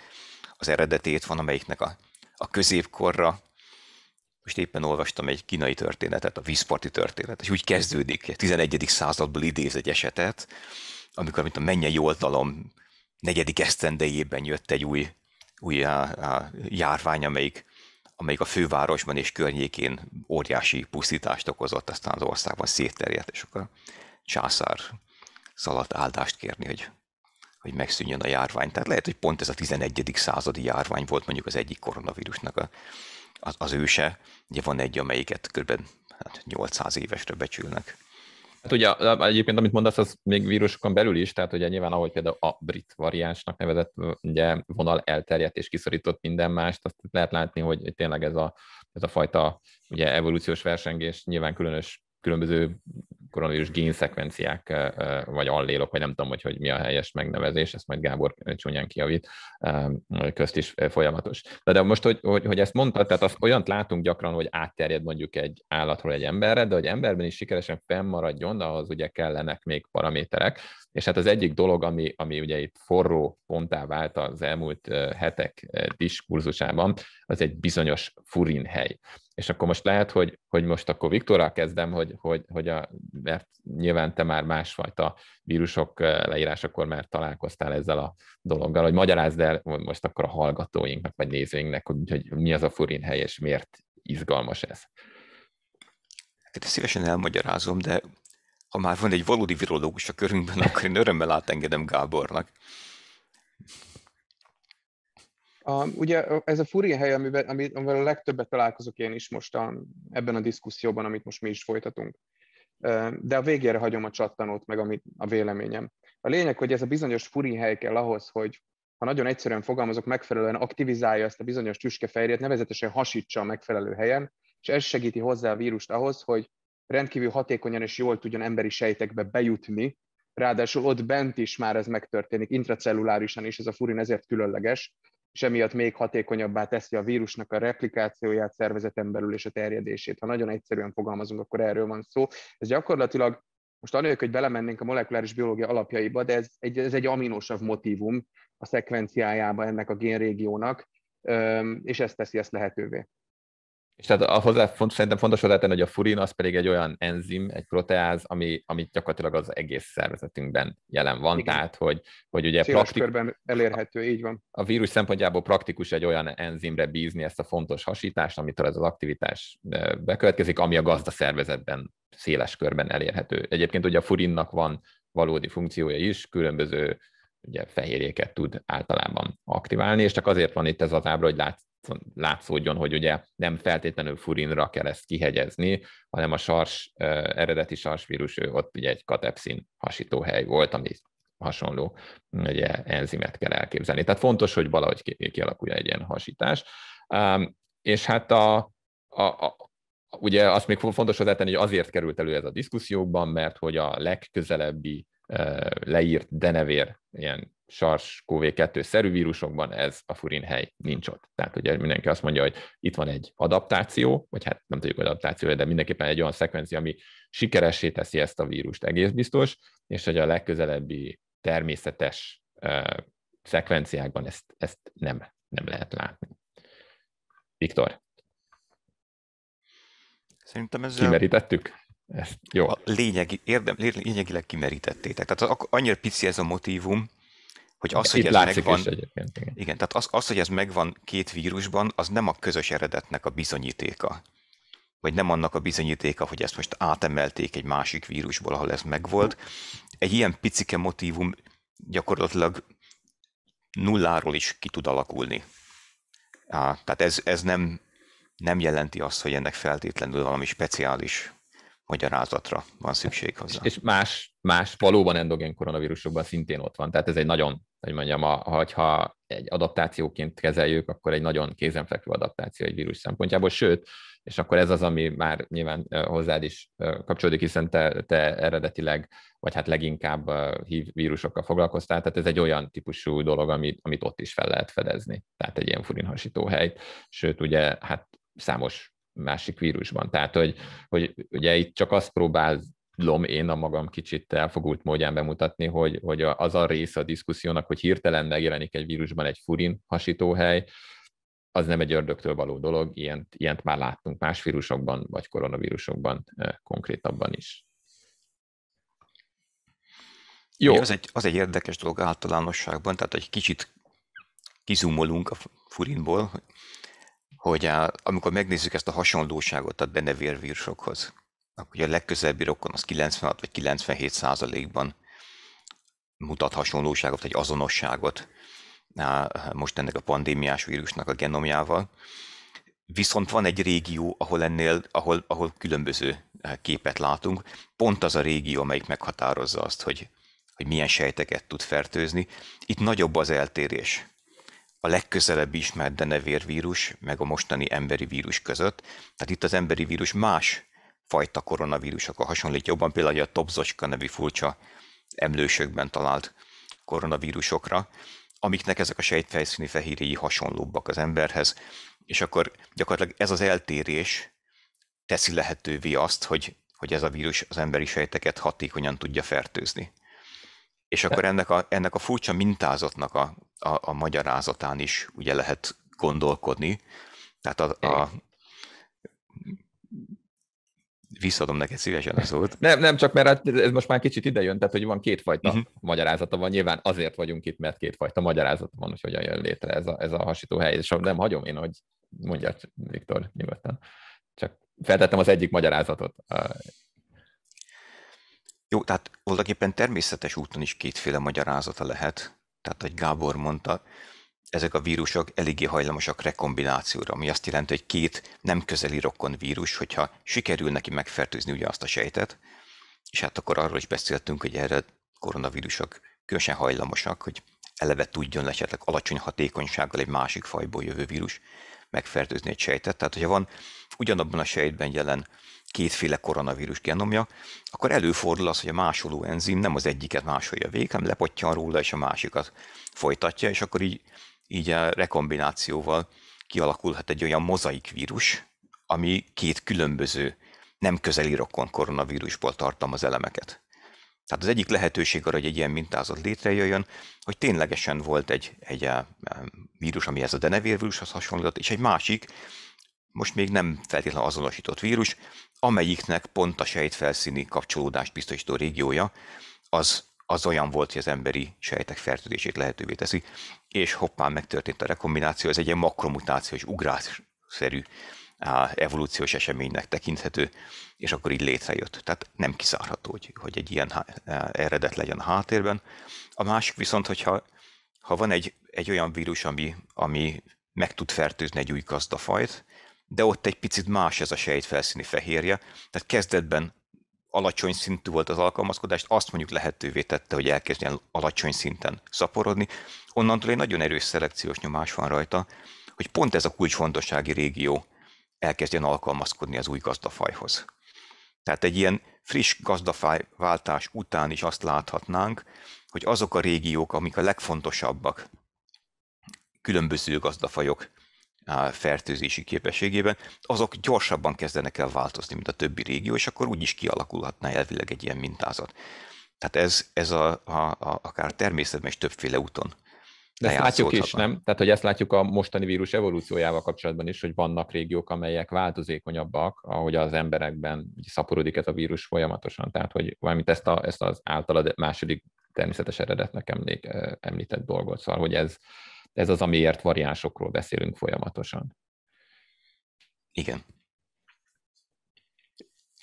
az eredetét, van, amelyiknek a, a középkorra. Most éppen olvastam egy kínai történetet, a vízparti történet, és úgy kezdődik, a 11. századból idéz egy esetet, amikor, mint a mennyei oltalom negyedik esztendejében jött egy új, új a, a járvány, amelyik amelyik a fővárosban és környékén óriási pusztítást okozott, aztán az országban szétterjedt, és akkor császár szaladt áldást kérni, hogy, hogy megszűnjön a járvány. Tehát lehet, hogy pont ez a 11. századi járvány volt mondjuk az egyik koronavírusnak a, az, az őse. Ugye van egy, amelyiket kb. 800 hát, évesre becsülnek. Hát ugye egyébként, amit mondasz, az még vírusokon belül is, tehát ugye nyilván ahogy például a brit variánsnak nevezett ugye, vonal elterjedt és kiszorított minden mást, azt lehet látni, hogy tényleg ez a, ez a fajta ugye, evolúciós versengés nyilván különös különböző koronavírus génszekvenciák vagy allélok, vagy nem tudom, hogy, hogy mi a helyes megnevezés, ezt majd Gábor csúnyán kiavít, közt is folyamatos. De, de most, hogy, hogy, hogy ezt mondtad, tehát azt olyant látunk gyakran, hogy átterjed mondjuk egy állatról egy emberre, de hogy emberben is sikeresen fennmaradjon, de ahhoz ugye kellenek még paraméterek. És hát az egyik dolog, ami, ami ugye itt forró pontá vált az elmúlt hetek diskurzusában, az egy bizonyos furin hely és akkor most lehet, hogy, hogy most akkor Viktorral kezdem, hogy, hogy, hogy a, mert nyilván te már másfajta vírusok leírásakor már találkoztál ezzel a dologgal, hogy magyarázd el most akkor a hallgatóinknak, vagy nézőinknek, hogy, hogy mi az a furin hely, és miért izgalmas ez. Hát ezt szívesen elmagyarázom, de ha már van egy valódi virológus a körünkben, akkor én örömmel átengedem Gábornak. A, ugye ez a furi hely, amivel, amivel a legtöbbet találkozok én is most a, ebben a diszkuszióban, amit most mi is folytatunk. De a végére hagyom a csattanót, meg amit, a véleményem. A lényeg, hogy ez a bizonyos furi hely kell ahhoz, hogy ha nagyon egyszerűen fogalmazok, megfelelően aktivizálja ezt a bizonyos tüskefejrét, nevezetesen hasítsa a megfelelő helyen, és ez segíti hozzá a vírust ahhoz, hogy rendkívül hatékonyan és jól tudjon emberi sejtekbe bejutni, ráadásul ott bent is már ez megtörténik, intracellulárisan is ez a furin ezért különleges, és emiatt még hatékonyabbá teszi a vírusnak a replikációját szervezeten belül és a terjedését. Ha nagyon egyszerűen fogalmazunk, akkor erről van szó. Ez gyakorlatilag most anélkül, hogy belemennénk a molekuláris biológia alapjaiba, de ez egy, ez egy aminosabb motivum a szekvenciájába ennek a génrégiónak, és ezt teszi ezt lehetővé. És tehát hozzá font, szerintem fontos hozzátenni, hogy a furin az pedig egy olyan enzim, egy proteáz, ami, ami gyakorlatilag az egész szervezetünkben jelen van, Igen. tehát hogy, hogy ugye praktik... körben elérhető, így van. A vírus szempontjából praktikus egy olyan enzimre bízni ezt a fontos hasítást, amitől ez az aktivitás bekövetkezik, ami a gazda szervezetben széles körben elérhető. Egyébként ugye a furinnak van valódi funkciója is, különböző ugye fehérjéket tud általában aktiválni, és csak azért van itt ez az ábra, hogy látsz, látszódjon, hogy ugye nem feltétlenül furinra kell ezt kihegyezni, hanem a sars, eredeti sarsvírus, ő ott ugye egy katepszin hely volt, ami hasonló ugye, enzimet kell elképzelni. Tehát fontos, hogy valahogy kialakulja egy ilyen hasítás. És hát a, a, a, ugye azt még fontos az hogy azért került elő ez a diszkusziókban, mert hogy a legközelebbi leírt denevér ilyen SARS-CoV-2-szerű vírusokban ez a furin hely nincs ott. Tehát ugye mindenki azt mondja, hogy itt van egy adaptáció, vagy hát nem tudjuk hogy adaptáció, de mindenképpen egy olyan szekvencia, ami sikeressé teszi ezt a vírust, egész biztos, és hogy a legközelebbi természetes uh, szekvenciákban ezt, ezt nem, nem lehet látni. Viktor? Szerintem ez Kimerítettük? Ezt, jó. A lényegi, érdem, lényegileg kimerítettétek. Tehát annyira pici ez a motívum, hogy az, hogy ez megvan, igen. igen, tehát az, az, hogy ez megvan két vírusban, az nem a közös eredetnek a bizonyítéka, vagy nem annak a bizonyítéka, hogy ezt most átemelték egy másik vírusból, ahol ez megvolt. Egy ilyen picike motívum gyakorlatilag nulláról is ki tud alakulni. Á, tehát ez, ez nem, nem jelenti azt, hogy ennek feltétlenül valami speciális magyarázatra van szükség hozzá. És, és más, más valóban endogén koronavírusokban szintén ott van, tehát ez egy nagyon hogy mondjam, ha hogyha egy adaptációként kezeljük, akkor egy nagyon kézenfekvő adaptáció egy vírus szempontjából, sőt, és akkor ez az, ami már nyilván hozzád is kapcsolódik, hiszen te, te eredetileg, vagy hát leginkább hív vírusokkal foglalkoztál, tehát ez egy olyan típusú dolog, amit, amit ott is fel lehet fedezni, tehát egy ilyen furinhasító hely, sőt ugye hát számos másik vírusban. Tehát, hogy, hogy ugye itt csak azt próbál tudom én a magam kicsit elfogult módján bemutatni, hogy, hogy az a része a diszkusziónak, hogy hirtelen megjelenik egy vírusban egy furin hasítóhely, az nem egy ördögtől való dolog, ilyent, ilyent már láttunk más vírusokban, vagy koronavírusokban eh, konkrétabban is. Jó. Az egy, az egy érdekes dolog általánosságban, tehát egy kicsit kizumolunk a furinból, hogy á, eh, amikor megnézzük ezt a hasonlóságot a denevérvírusokhoz, akkor a legközelebbi rokon az 96 vagy 97 százalékban mutat hasonlóságot, egy azonosságot most ennek a pandémiás vírusnak a genomjával. Viszont van egy régió, ahol ennél, ahol, ahol különböző képet látunk. Pont az a régió, amelyik meghatározza azt, hogy, hogy milyen sejteket tud fertőzni. Itt nagyobb az eltérés a legközelebbi ismert denevérvírus, meg a mostani emberi vírus között. Tehát itt az emberi vírus más fajta koronavírusokkal hasonlít jobban, például a Tobzocska nevű furcsa emlősökben talált koronavírusokra, amiknek ezek a sejtfejszíni fehérjei hasonlóbbak az emberhez, és akkor gyakorlatilag ez az eltérés teszi lehetővé azt, hogy, hogy ez a vírus az emberi sejteket hatékonyan tudja fertőzni. És akkor ennek a, ennek a furcsa mintázatnak a, a, a magyarázatán is ugye lehet gondolkodni, tehát a, a, visszadom neked szívesen a szót. Nem, nem, csak mert hát ez most már kicsit idejön, tehát hogy van kétfajta uh-huh. magyarázata van, nyilván azért vagyunk itt, mert kétfajta magyarázata van, hogy hogyan jön létre ez a, ez a hasító hely, és nem hagyom én, hogy mondja Viktor nyugodtan. Csak feltettem az egyik magyarázatot. Jó, tehát voltaképpen természetes úton is kétféle magyarázata lehet, tehát, hogy Gábor mondta, ezek a vírusok eléggé hajlamosak rekombinációra, ami azt jelenti, hogy két nem közeli rokon vírus, hogyha sikerül neki megfertőzni ugyanazt a sejtet, és hát akkor arról is beszéltünk, hogy erre koronavírusok különösen hajlamosak, hogy eleve tudjon esetleg alacsony hatékonysággal egy másik fajból jövő vírus megfertőzni egy sejtet. Tehát, hogyha van ugyanabban a sejtben jelen kétféle koronavírus genomja, akkor előfordul az, hogy a másoló enzim nem az egyiket másolja végig, hanem lepottyan róla, és a másikat folytatja, és akkor így így a rekombinációval kialakulhat egy olyan mozaik vírus, ami két különböző, nem közeli rokon koronavírusból tartalmaz elemeket. Tehát az egyik lehetőség arra, hogy egy ilyen mintázat létrejöjjön, hogy ténylegesen volt egy, egy a eh, vírus, ami ez a denevérvírushoz hasonlított, és egy másik, most még nem feltétlenül azonosított vírus, amelyiknek pont a sejtfelszíni kapcsolódást biztosító régiója az az olyan volt, hogy az emberi sejtek fertőzését lehetővé teszi, és hoppán megtörtént a rekombináció, ez egy ilyen makromutáció, és ugrásszerű evolúciós eseménynek tekinthető, és akkor így létrejött. Tehát nem kizárható, hogy, hogy egy ilyen eredet legyen a háttérben. A másik viszont, hogyha ha van egy, egy olyan vírus, ami, ami meg tud fertőzni egy új gazdafajt, de ott egy picit más ez a sejtfelszíni fehérje, tehát kezdetben alacsony szintű volt az alkalmazkodást, azt mondjuk lehetővé tette, hogy elkezdjen alacsony szinten szaporodni. Onnantól egy nagyon erős szelekciós nyomás van rajta, hogy pont ez a kulcsfontossági régió elkezdjen alkalmazkodni az új gazdafajhoz. Tehát egy ilyen friss gazdafaj váltás után is azt láthatnánk, hogy azok a régiók, amik a legfontosabbak különböző gazdafajok fertőzési képességében, azok gyorsabban kezdenek el változni, mint a többi régió, és akkor úgy is kialakulhatna elvileg egy ilyen mintázat. Tehát ez, ez a, a, a, akár természetben is többféle úton de ezt látjuk is, nem? Tehát, hogy ezt látjuk a mostani vírus evolúciójával kapcsolatban is, hogy vannak régiók, amelyek változékonyabbak, ahogy az emberekben szaporodik ez a vírus folyamatosan. Tehát, hogy valamint ezt, a, ezt az általad második természetes eredetnek emlék, eh, említett dolgot. Szóval, hogy ez, ez az, amiért variánsokról beszélünk folyamatosan. Igen.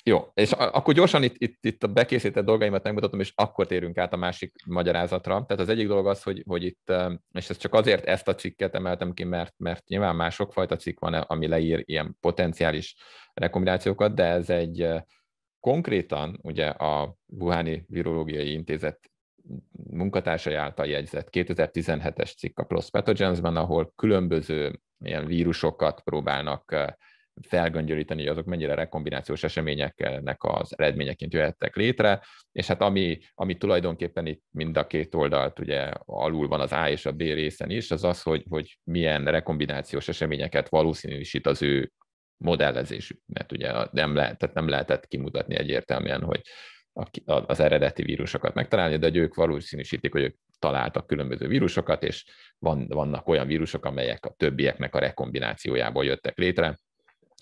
Jó, és akkor gyorsan itt, itt, itt a bekészített dolgaimat megmutatom, és akkor térünk át a másik magyarázatra. Tehát az egyik dolog az, hogy, hogy itt, és ez csak azért ezt a cikket emeltem ki, mert, mert nyilván mások sokfajta cikk van, ami leír ilyen potenciális rekombinációkat, de ez egy eh, konkrétan ugye a Wuhani Virológiai Intézet munkatársai által jegyzett 2017-es cikk a PLOS Pathogens-ben, ahol különböző ilyen vírusokat próbálnak eh, felgöngyölíteni, hogy azok mennyire rekombinációs eseményeknek az eredményeként jöhettek létre, és hát ami, ami tulajdonképpen itt mind a két oldalt ugye alul van az A és a B részen is, az az, hogy, hogy milyen rekombinációs eseményeket valószínűsít az ő modellezésük, mert ugye nem, lehet, tehát nem lehetett kimutatni egyértelműen, hogy, az eredeti vírusokat megtalálni, de ők valószínűsítik, hogy ők találtak különböző vírusokat, és van, vannak olyan vírusok, amelyek a többieknek a rekombinációjából jöttek létre,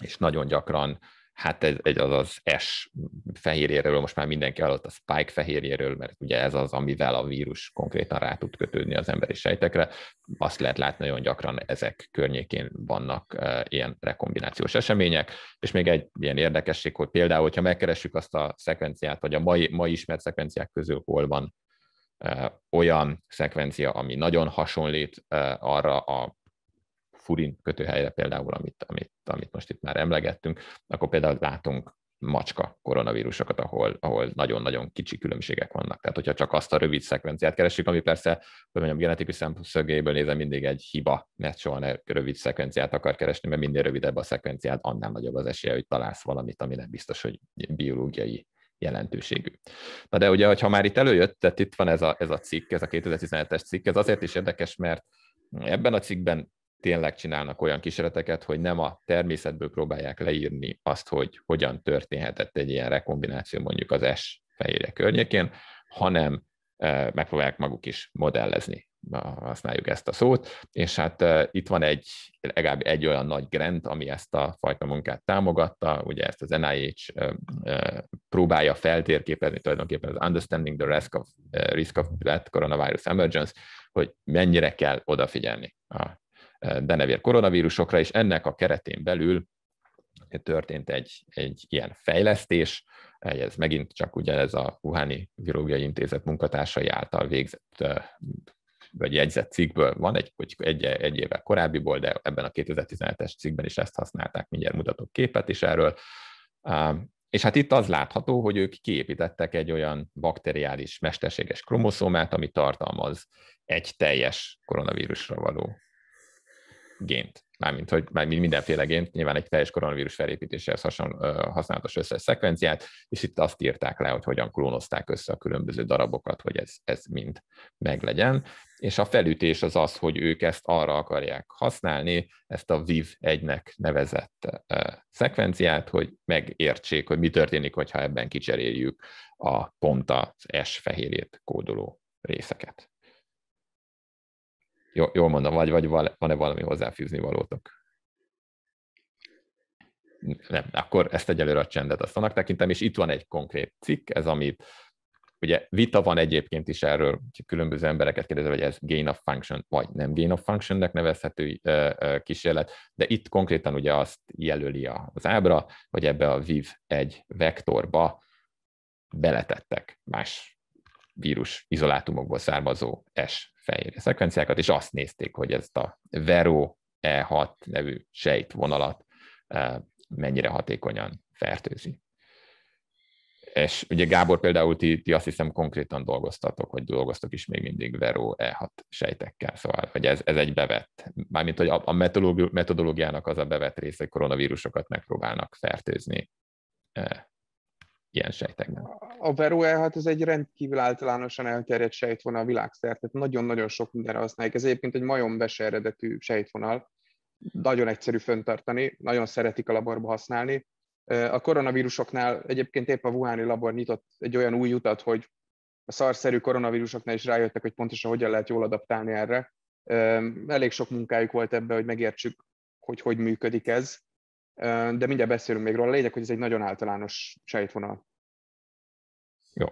és nagyon gyakran hát ez, egy az az S fehérjéről, most már mindenki hallott a spike fehérjéről, mert ugye ez az, amivel a vírus konkrétan rá tud kötődni az emberi sejtekre. Azt lehet látni, nagyon gyakran ezek környékén vannak eh, ilyen rekombinációs események, és még egy ilyen érdekesség, hogy például, hogyha megkeressük azt a szekvenciát, vagy a mai, mai ismert szekvenciák közül hol van eh, olyan szekvencia, ami nagyon hasonlít eh, arra a furin kötőhelyre például, amit, amit, amit most itt már emlegettünk, akkor például látunk macska koronavírusokat, ahol, ahol nagyon-nagyon kicsi különbségek vannak. Tehát, hogyha csak azt a rövid szekvenciát keresik, ami persze, hogy mondjam, genetikus szemszögéből nézve mindig egy hiba, mert soha ne rövid szekvenciát akar keresni, mert minél rövidebb a szekvenciát, annál nagyobb az esélye, hogy találsz valamit, ami nem biztos, hogy biológiai jelentőségű. Na de ugye, ha már itt előjött, tehát itt van ez a, ez a cikk, ez a 2017-es cikk, ez azért is érdekes, mert ebben a cikkben tényleg csinálnak olyan kísérleteket, hogy nem a természetből próbálják leírni azt, hogy hogyan történhetett egy ilyen rekombináció mondjuk az S fehérje környékén, hanem e, megpróbálják maguk is modellezni, használjuk ezt a szót, és hát e, itt van egy, legalább egy olyan nagy grant, ami ezt a fajta munkát támogatta, ugye ezt az NIH e, próbálja feltérképezni tulajdonképpen az Understanding the Risk of, risk of Coronavirus Emergence, hogy mennyire kell odafigyelni a denevér koronavírusokra, és ennek a keretén belül történt egy, egy ilyen fejlesztés, ez megint csak ugye ez a Wuhani Virológiai Intézet munkatársai által végzett vagy jegyzett cikkből van, egy, egy, egy évvel korábbiból, de ebben a 2017-es cikkben is ezt használták, mindjárt mutatok képet is erről. És hát itt az látható, hogy ők kiépítettek egy olyan bakteriális mesterséges kromoszómát, ami tartalmaz egy teljes koronavírusra való gént. Mármint, hogy már mindenféle gént, nyilván egy teljes koronavírus felépítéséhez hasonl, használatos összes szekvenciát, és itt azt írták le, hogy hogyan klónozták össze a különböző darabokat, hogy ez, ez mind meglegyen. És a felütés az az, hogy ők ezt arra akarják használni, ezt a VIV-1-nek nevezett szekvenciát, hogy megértsék, hogy mi történik, hogyha ebben kicseréljük a pont az S fehérjét kódoló részeket jól mondom, vagy, vagy van-e valami hozzáfűzni valótok? Nem, akkor ezt egyelőre a csendet azt annak tekintem, és itt van egy konkrét cikk, ez amit ugye vita van egyébként is erről, különböző embereket kérdezve, hogy ez gain of function, vagy nem gain of functionnek nevezhető kísérlet, de itt konkrétan ugye azt jelöli az ábra, hogy ebbe a viv egy vektorba beletettek más vírus izolátumokból származó S fehérje szekvenciákat, és azt nézték, hogy ezt a Vero E6 nevű sejtvonalat e, mennyire hatékonyan fertőzi. És ugye Gábor például ti, ti azt hiszem konkrétan dolgoztatok, hogy dolgoztok is még mindig Vero E6 sejtekkel, szóval hogy ez, ez egy bevett, mármint hogy a, a metodológiának az a bevett része, hogy koronavírusokat megpróbálnak fertőzni e, ilyen sejtekben. A Veroe, hát ez egy rendkívül általánosan elterjedt sejtvonal világszerte, tehát nagyon-nagyon sok mindenre használják. Ez egyébként egy majomves eredetű sejtvonal, nagyon egyszerű föntartani, nagyon szeretik a laborba használni. A koronavírusoknál egyébként épp a Wuhani labor nyitott egy olyan új utat, hogy a szarszerű koronavírusoknál is rájöttek, hogy pontosan hogyan lehet jól adaptálni erre. Elég sok munkájuk volt ebbe, hogy megértsük, hogy hogy működik ez de mindjárt beszélünk még róla. A lényeg, hogy ez egy nagyon általános sejtvonal. Jó.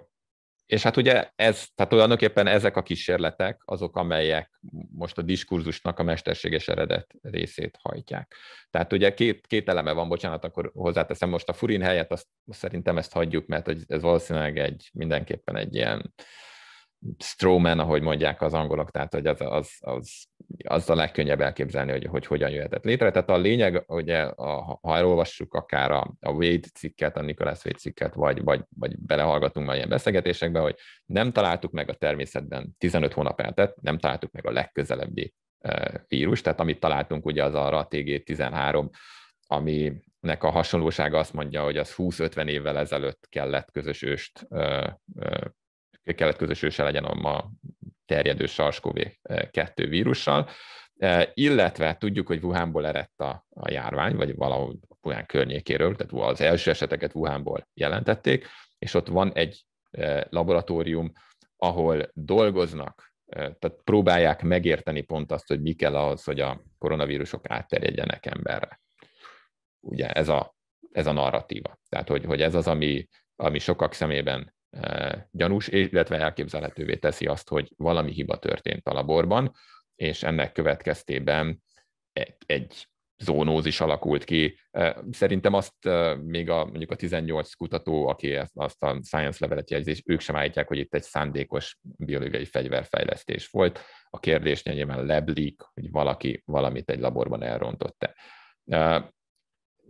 És hát ugye ez, tehát tulajdonképpen ezek a kísérletek azok, amelyek most a diskurzusnak a mesterséges eredet részét hajtják. Tehát ugye két, két eleme van, bocsánat, akkor hozzáteszem most a furin helyet, azt, azt szerintem ezt hagyjuk, mert ez valószínűleg egy, mindenképpen egy ilyen Strowman, ahogy mondják az angolok, tehát hogy az, az, az, az a legkönnyebb elképzelni, hogy, hogy hogyan jöhetett létre. Tehát a lényeg, hogy ha elolvassuk akár a, a Wade cikket, a Nicholas Wade cikket, vagy, vagy, vagy belehallgatunk már ilyen beszélgetésekbe, hogy nem találtuk meg a természetben 15 hónap eltett, nem találtuk meg a legközelebbi e, vírus, tehát amit találtunk ugye az arra a TG13, ami nek a hasonlósága azt mondja, hogy az 20-50 évvel ezelőtt kellett közös őst e, e, kelet közösőse legyen a terjedő SARS-CoV-2 vírussal, e, illetve tudjuk, hogy Wuhanból eredt a, a járvány, vagy valahogy Wuhan környékéről, tehát az első eseteket Wuhanból jelentették, és ott van egy e, laboratórium, ahol dolgoznak, e, tehát próbálják megérteni pont azt, hogy mi kell ahhoz, hogy a koronavírusok átterjedjenek emberre. Ugye ez a, ez a narratíva. Tehát, hogy, hogy ez az, ami, ami sokak szemében Eh, gyanús, illetve elképzelhetővé teszi azt, hogy valami hiba történt a laborban, és ennek következtében egy, egy zónózis alakult ki. Eh, szerintem azt eh, még a, mondjuk a 18 kutató, aki azt a science levelet jegyzés, ők sem állítják, hogy itt egy szándékos biológiai fegyverfejlesztés volt. A kérdés nyilván leblik, hogy valaki valamit egy laborban elrontott-e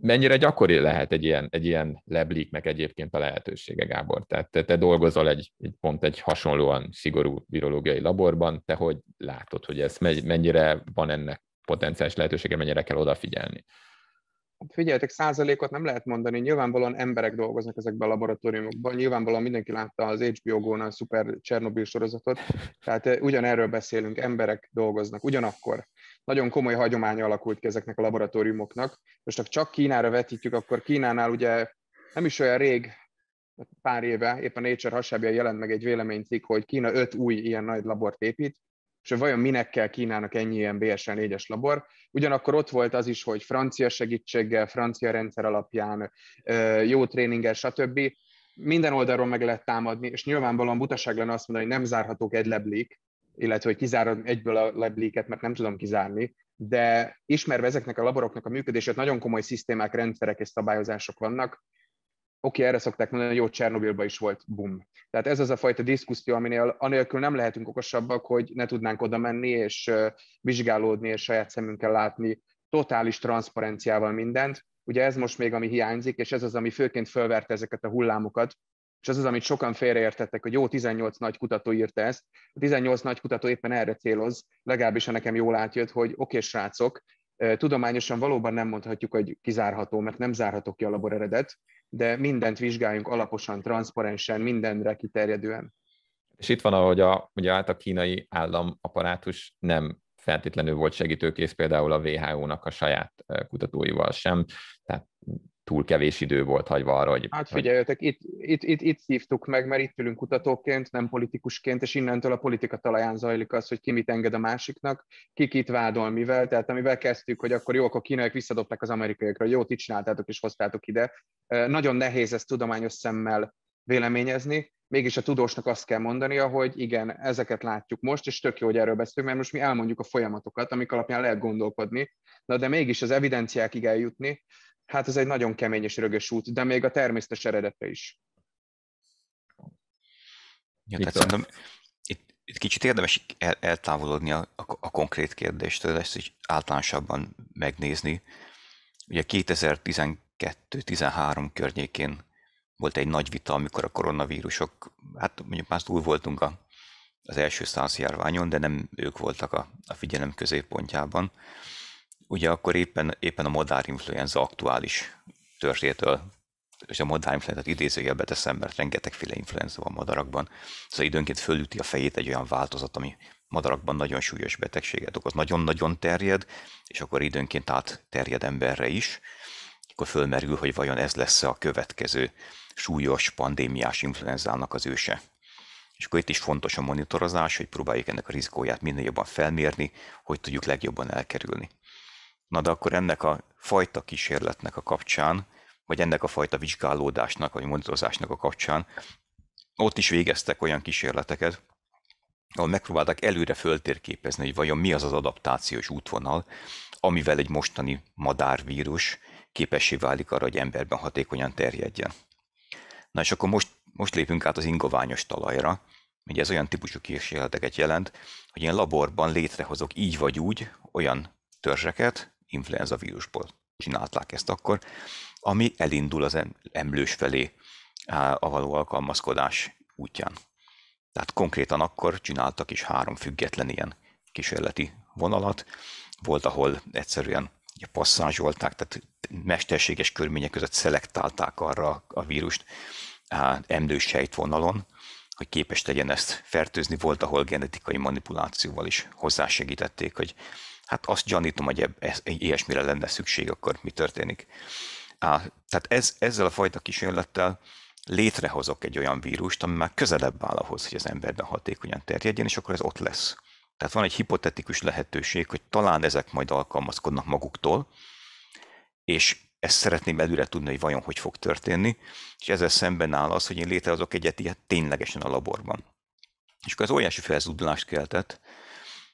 mennyire gyakori lehet egy ilyen, egy ilyen lebliknek egyébként a lehetősége, Gábor? Tehát te, te dolgozol egy, egy, pont egy hasonlóan szigorú virológiai laborban, te hogy látod, hogy ez mennyire van ennek potenciális lehetősége, mennyire kell odafigyelni? Hát figyeljetek, százalékot nem lehet mondani, nyilvánvalóan emberek dolgoznak ezekben a laboratóriumokban, nyilvánvalóan mindenki látta az HBO Go-n a szuper Csernobil sorozatot, tehát eh, ugyanerről beszélünk, emberek dolgoznak ugyanakkor nagyon komoly hagyománya alakult ki ezeknek a laboratóriumoknak. Most csak Kínára vetítjük, akkor Kínánál ugye nem is olyan rég, pár éve, éppen Nature hasábja jelent meg egy véleménycikk, hogy Kína öt új ilyen nagy labort épít, és vajon minek kell Kínának ennyi ilyen BSL 4-es labor. Ugyanakkor ott volt az is, hogy francia segítséggel, francia rendszer alapján, jó tréninggel, stb. Minden oldalról meg lehet támadni, és nyilvánvalóan butaság lenne azt mondani, hogy nem zárhatók egy leblik, illetve hogy kizárom egyből a lebléket, mert nem tudom kizárni, de ismerve ezeknek a laboroknak a működését, nagyon komoly szisztémák, rendszerek és szabályozások vannak, oké, okay, erre szokták mondani, hogy jó, Csernobilban is volt bum. Tehát ez az a fajta diszkuszió, aminél anélkül nem lehetünk okosabbak, hogy ne tudnánk oda menni, és vizsgálódni, és saját szemünkkel látni totális transzparenciával mindent. Ugye ez most még, ami hiányzik, és ez az, ami főként fölverte ezeket a hullámokat, és az az, amit sokan félreértettek, hogy jó, 18 nagy kutató írta ezt. A 18 nagy kutató éppen erre céloz, legalábbis a nekem jól átjött, hogy oké, okay, srácok, tudományosan valóban nem mondhatjuk, hogy kizárható, mert nem zárhatok ki a eredet de mindent vizsgáljunk alaposan, transzparensen, mindenre kiterjedően. És itt van, ahogy a, ugye át a kínai államaparátus nem feltétlenül volt segítőkész például a WHO-nak a saját kutatóival sem, tehát túl kevés idő volt hagyva arra, hogy... Hát figyeljetek, itt, itt, itt, itt hívtuk meg, mert itt ülünk kutatóként, nem politikusként, és innentől a politika talaján zajlik az, hogy ki mit enged a másiknak, ki kit vádol mivel, tehát amivel kezdtük, hogy akkor jó, akkor kínaiak visszadobták az amerikaiakra, hogy jó, ti csináltátok és hoztátok ide. Nagyon nehéz ezt tudományos szemmel véleményezni mégis a tudósnak azt kell mondania, hogy igen, ezeket látjuk most, és tök jó, hogy erről beszélünk, mert most mi elmondjuk a folyamatokat, amik alapján lehet gondolkodni, na de mégis az evidenciákig eljutni, hát ez egy nagyon kemény és rögös út, de még a természetes eredete is. Ja, tehát szerintem itt, itt kicsit érdemes el, eltávolodni a, a, a konkrét kérdéstől, ezt így általánosabban megnézni. Ugye 2012-13 környékén volt egy nagy vita, amikor a koronavírusok, hát mondjuk már túl voltunk a, az első száz járványon, de nem ők voltak a, a figyelem középpontjában. Ugye akkor éppen, éppen a madárinfluenza aktuális történetől, és a madárinfluenzát idézőjelbe teszem, mert rengetegféle influenza van madarakban, szóval időnként fölüti a fejét egy olyan változat, ami madarakban nagyon súlyos betegséget okoz, nagyon-nagyon terjed, és akkor időnként átterjed emberre is, akkor fölmerül, hogy vajon ez lesz a következő súlyos pandémiás influenzának az őse. És akkor itt is fontos a monitorozás, hogy próbáljuk ennek a rizikóját minél jobban felmérni, hogy tudjuk legjobban elkerülni. Na de akkor ennek a fajta kísérletnek a kapcsán, vagy ennek a fajta vizsgálódásnak, vagy monitorozásnak a kapcsán, ott is végeztek olyan kísérleteket, ahol megpróbáltak előre föltérképezni, hogy vajon mi az az adaptációs útvonal, amivel egy mostani madárvírus képessé válik arra, hogy emberben hatékonyan terjedjen. Na és akkor most, most lépünk át az ingoványos talajra. Ugye ez olyan típusú kísérleteket jelent, hogy én laborban létrehozok így vagy úgy olyan törzseket, influenza vírusból csinálták ezt akkor, ami elindul az emlős felé a való alkalmazkodás útján. Tehát konkrétan akkor csináltak is három független ilyen kísérleti vonalat. Volt, ahol egyszerűen ugye passzázsolták, tehát mesterséges körmények között szelektálták arra a vírust emlős sejtvonalon, hogy képes legyen ezt fertőzni. Volt, ahol genetikai manipulációval is hozzásegítették, hogy hát azt gyanítom, hogy ilyesmire lenne szükség, akkor mi történik. tehát ez, ezzel a fajta kísérlettel létrehozok egy olyan vírust, ami már közelebb áll ahhoz, hogy az emberben hatékonyan terjedjen, és akkor ez ott lesz. Tehát van egy hipotetikus lehetőség, hogy talán ezek majd alkalmazkodnak maguktól, és ezt szeretném előre tudni, hogy vajon hogy fog történni, és ezzel szemben áll az, hogy én létrehozok egyet ilyet ténylegesen a laborban. És akkor ez óriási felzúdulást keltett,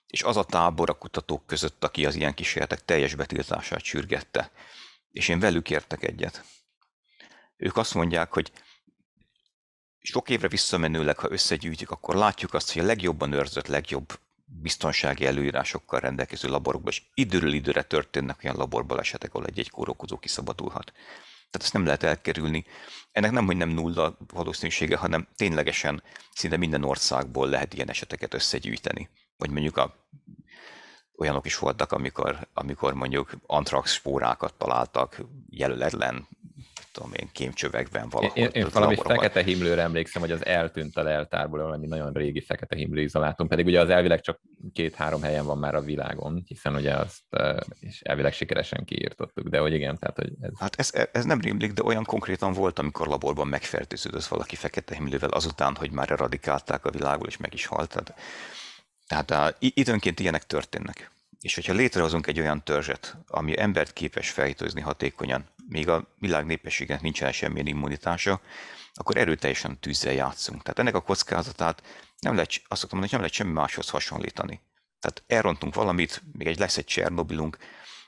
és az a tábor a kutatók között, aki az ilyen kísérletek teljes betiltását sürgette. És én velük értek egyet. Ők azt mondják, hogy sok évre visszamenőleg, ha összegyűjtjük, akkor látjuk azt, hogy a legjobban őrzött, legjobb biztonsági előírásokkal rendelkező laborokban, és időről időre történnek olyan laborbalesetek, ahol egy-egy kórokozó kiszabadulhat. Tehát ezt nem lehet elkerülni. Ennek nem, hogy nem nulla valószínűsége, hanem ténylegesen szinte minden országból lehet ilyen eseteket összegyűjteni. Vagy mondjuk a, olyanok is voltak, amikor, amikor mondjuk antrax spórákat találtak jelöletlen tudom én, kémcsövekben valahol. Én, én valami laborban. fekete himlőre emlékszem, hogy az eltűnt a leltárból, valami nagyon régi fekete himlő izolátum, pedig ugye az elvileg csak két-három helyen van már a világon, hiszen ugye azt e, és elvileg sikeresen kiírtottuk, de hogy igen, tehát hogy ez... Hát ez, e, ez nem rémlik, de olyan konkrétan volt, amikor laborban megfertőződött valaki fekete himlővel azután, hogy már eradikálták a világból, és meg is halt. Tehát, tehát időnként ilyenek történnek. És hogyha létrehozunk egy olyan törzset, ami embert képes felhítózni hatékonyan, még a világ népességnek nincsen semmilyen immunitása, akkor erőteljesen tűzzel játszunk. Tehát ennek a kockázatát nem lehet, azt szoktam mondani, hogy nem lehet semmi máshoz hasonlítani. Tehát elrontunk valamit, még egy lesz egy Csernobilunk,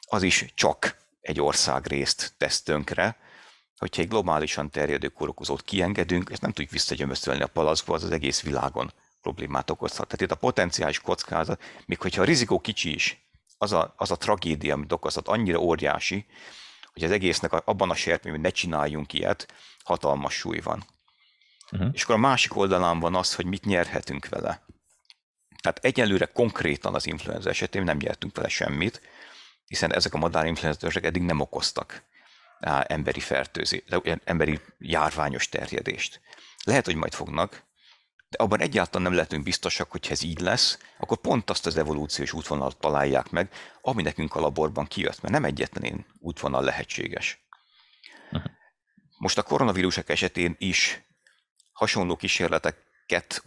az is csak egy ország részt tesz tönkre, hogyha egy globálisan terjedő kórokozót kiengedünk, ezt nem tudjuk visszagyömöztölni a palaszba, az az egész világon problémát okozhat. Tehát itt a potenciális kockázat, még hogyha a rizikó kicsi is, az a, az a tragédia, amit okozhat, annyira óriási, hogy az egésznek abban a serpenyőben ne csináljunk ilyet, hatalmas súly van. Uh-huh. És akkor a másik oldalán van az, hogy mit nyerhetünk vele. Tehát egyelőre konkrétan az influenza esetén nem nyertünk vele semmit, hiszen ezek a madárinfluenzások eddig nem okoztak emberi fertőzés, emberi járványos terjedést. Lehet, hogy majd fognak, de abban egyáltalán nem lehetünk biztosak, hogy ez így lesz, akkor pont azt az evolúciós útvonalat találják meg, ami nekünk a laborban kijött, mert nem egyetlen útvonal lehetséges. Most a koronavírusok esetén is hasonló kísérleteket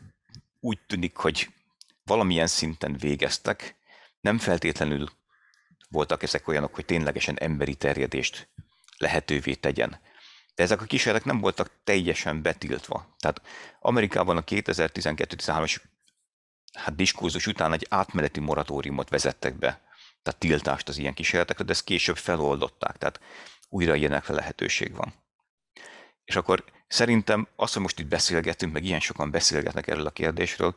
úgy tűnik, hogy valamilyen szinten végeztek, nem feltétlenül voltak ezek olyanok, hogy ténylegesen emberi terjedést lehetővé tegyen. De ezek a kísérletek nem voltak teljesen betiltva. Tehát Amerikában a 2012-13-as hát diskurzus után egy átmeneti moratóriumot vezettek be, tehát tiltást az ilyen kísérletekre, de ezt később feloldották, tehát újra fel lehetőség van. És akkor szerintem az, hogy most itt beszélgetünk, meg ilyen sokan beszélgetnek erről a kérdésről,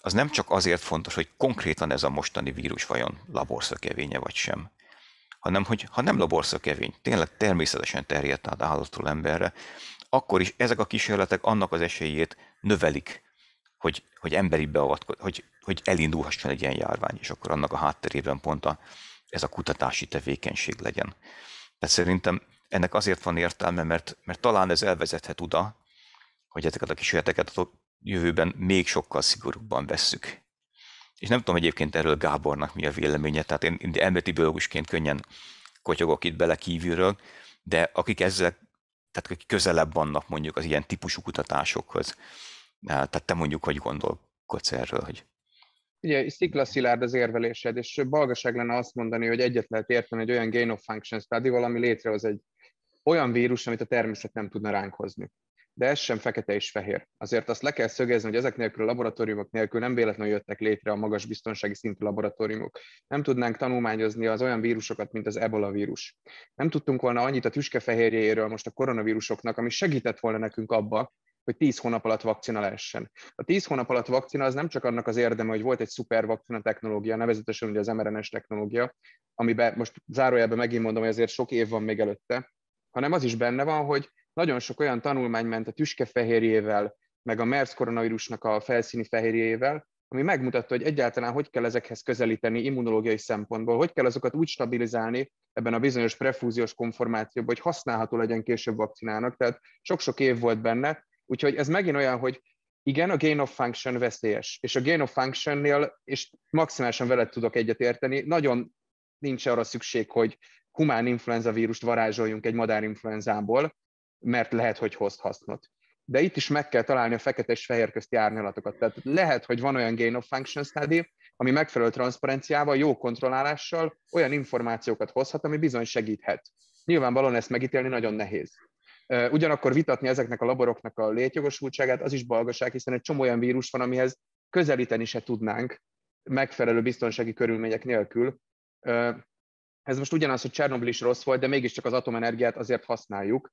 az nem csak azért fontos, hogy konkrétan ez a mostani vírus vajon laborszökevénye vagy sem, hanem hogy ha nem kevény, tényleg természetesen terjedt át állattól emberre, akkor is ezek a kísérletek annak az esélyét növelik, hogy, hogy emberi beavatkozás, hogy, hogy elindulhasson egy ilyen járvány, és akkor annak a hátterében pont a, ez a kutatási tevékenység legyen. Tehát szerintem ennek azért van értelme, mert, mert talán ez elvezethet oda, hogy ezeket a kísérleteket a jövőben még sokkal szigorúbban vesszük, és nem tudom egyébként erről Gábornak mi a véleménye, tehát én, én elméleti biológusként könnyen kotyogok itt bele kívülről, de akik ezzel, tehát akik közelebb vannak mondjuk az ilyen típusú kutatásokhoz, tehát te mondjuk, hogy gondolkodsz erről, hogy Ugye sziklaszilárd az érvelésed, és balgaság lenne azt mondani, hogy egyet lehet érteni, hogy olyan gain of function study, valami létrehoz egy olyan vírus, amit a természet nem tudna ránk hozni de ez sem fekete és fehér. Azért azt le kell szögezni, hogy ezek nélkül a laboratóriumok nélkül nem véletlenül jöttek létre a magas biztonsági szintű laboratóriumok. Nem tudnánk tanulmányozni az olyan vírusokat, mint az ebola vírus. Nem tudtunk volna annyit a tüskefehérjéről most a koronavírusoknak, ami segített volna nekünk abba, hogy 10 hónap alatt vakcina lehessen. A 10 hónap alatt vakcina az nem csak annak az érdeme, hogy volt egy szuper vakcina technológia, nevezetesen ugye az mrna er technológia, amiben most zárójelben megint mondom, hogy azért sok év van még előtte, hanem az is benne van, hogy nagyon sok olyan tanulmány ment a tüskefehérjével, meg a MERS koronavírusnak a felszíni fehérjével, ami megmutatta, hogy egyáltalán hogy kell ezekhez közelíteni immunológiai szempontból, hogy kell azokat úgy stabilizálni ebben a bizonyos prefúziós konformációban, hogy használható legyen később vakcinának. Tehát sok-sok év volt benne, úgyhogy ez megint olyan, hogy igen, a gain of function veszélyes, és a gain of functionnél, és maximálisan veled tudok egyetérteni, nagyon nincs arra szükség, hogy humán influenza vírust varázsoljunk egy madárinfluenzából, mert lehet, hogy hoz hasznot. De itt is meg kell találni a fekete és fehér közti árnyalatokat. Tehát lehet, hogy van olyan gain of function study, ami megfelelő transzparenciával, jó kontrollálással olyan információkat hozhat, ami bizony segíthet. Nyilvánvalóan ezt megítélni nagyon nehéz. Ugyanakkor vitatni ezeknek a laboroknak a létjogosultságát, az is balgaság, hiszen egy csomó olyan vírus van, amihez közelíteni se tudnánk megfelelő biztonsági körülmények nélkül. Ez most ugyanaz, hogy Csernobyl is rossz volt, de mégiscsak az atomenergiát azért használjuk,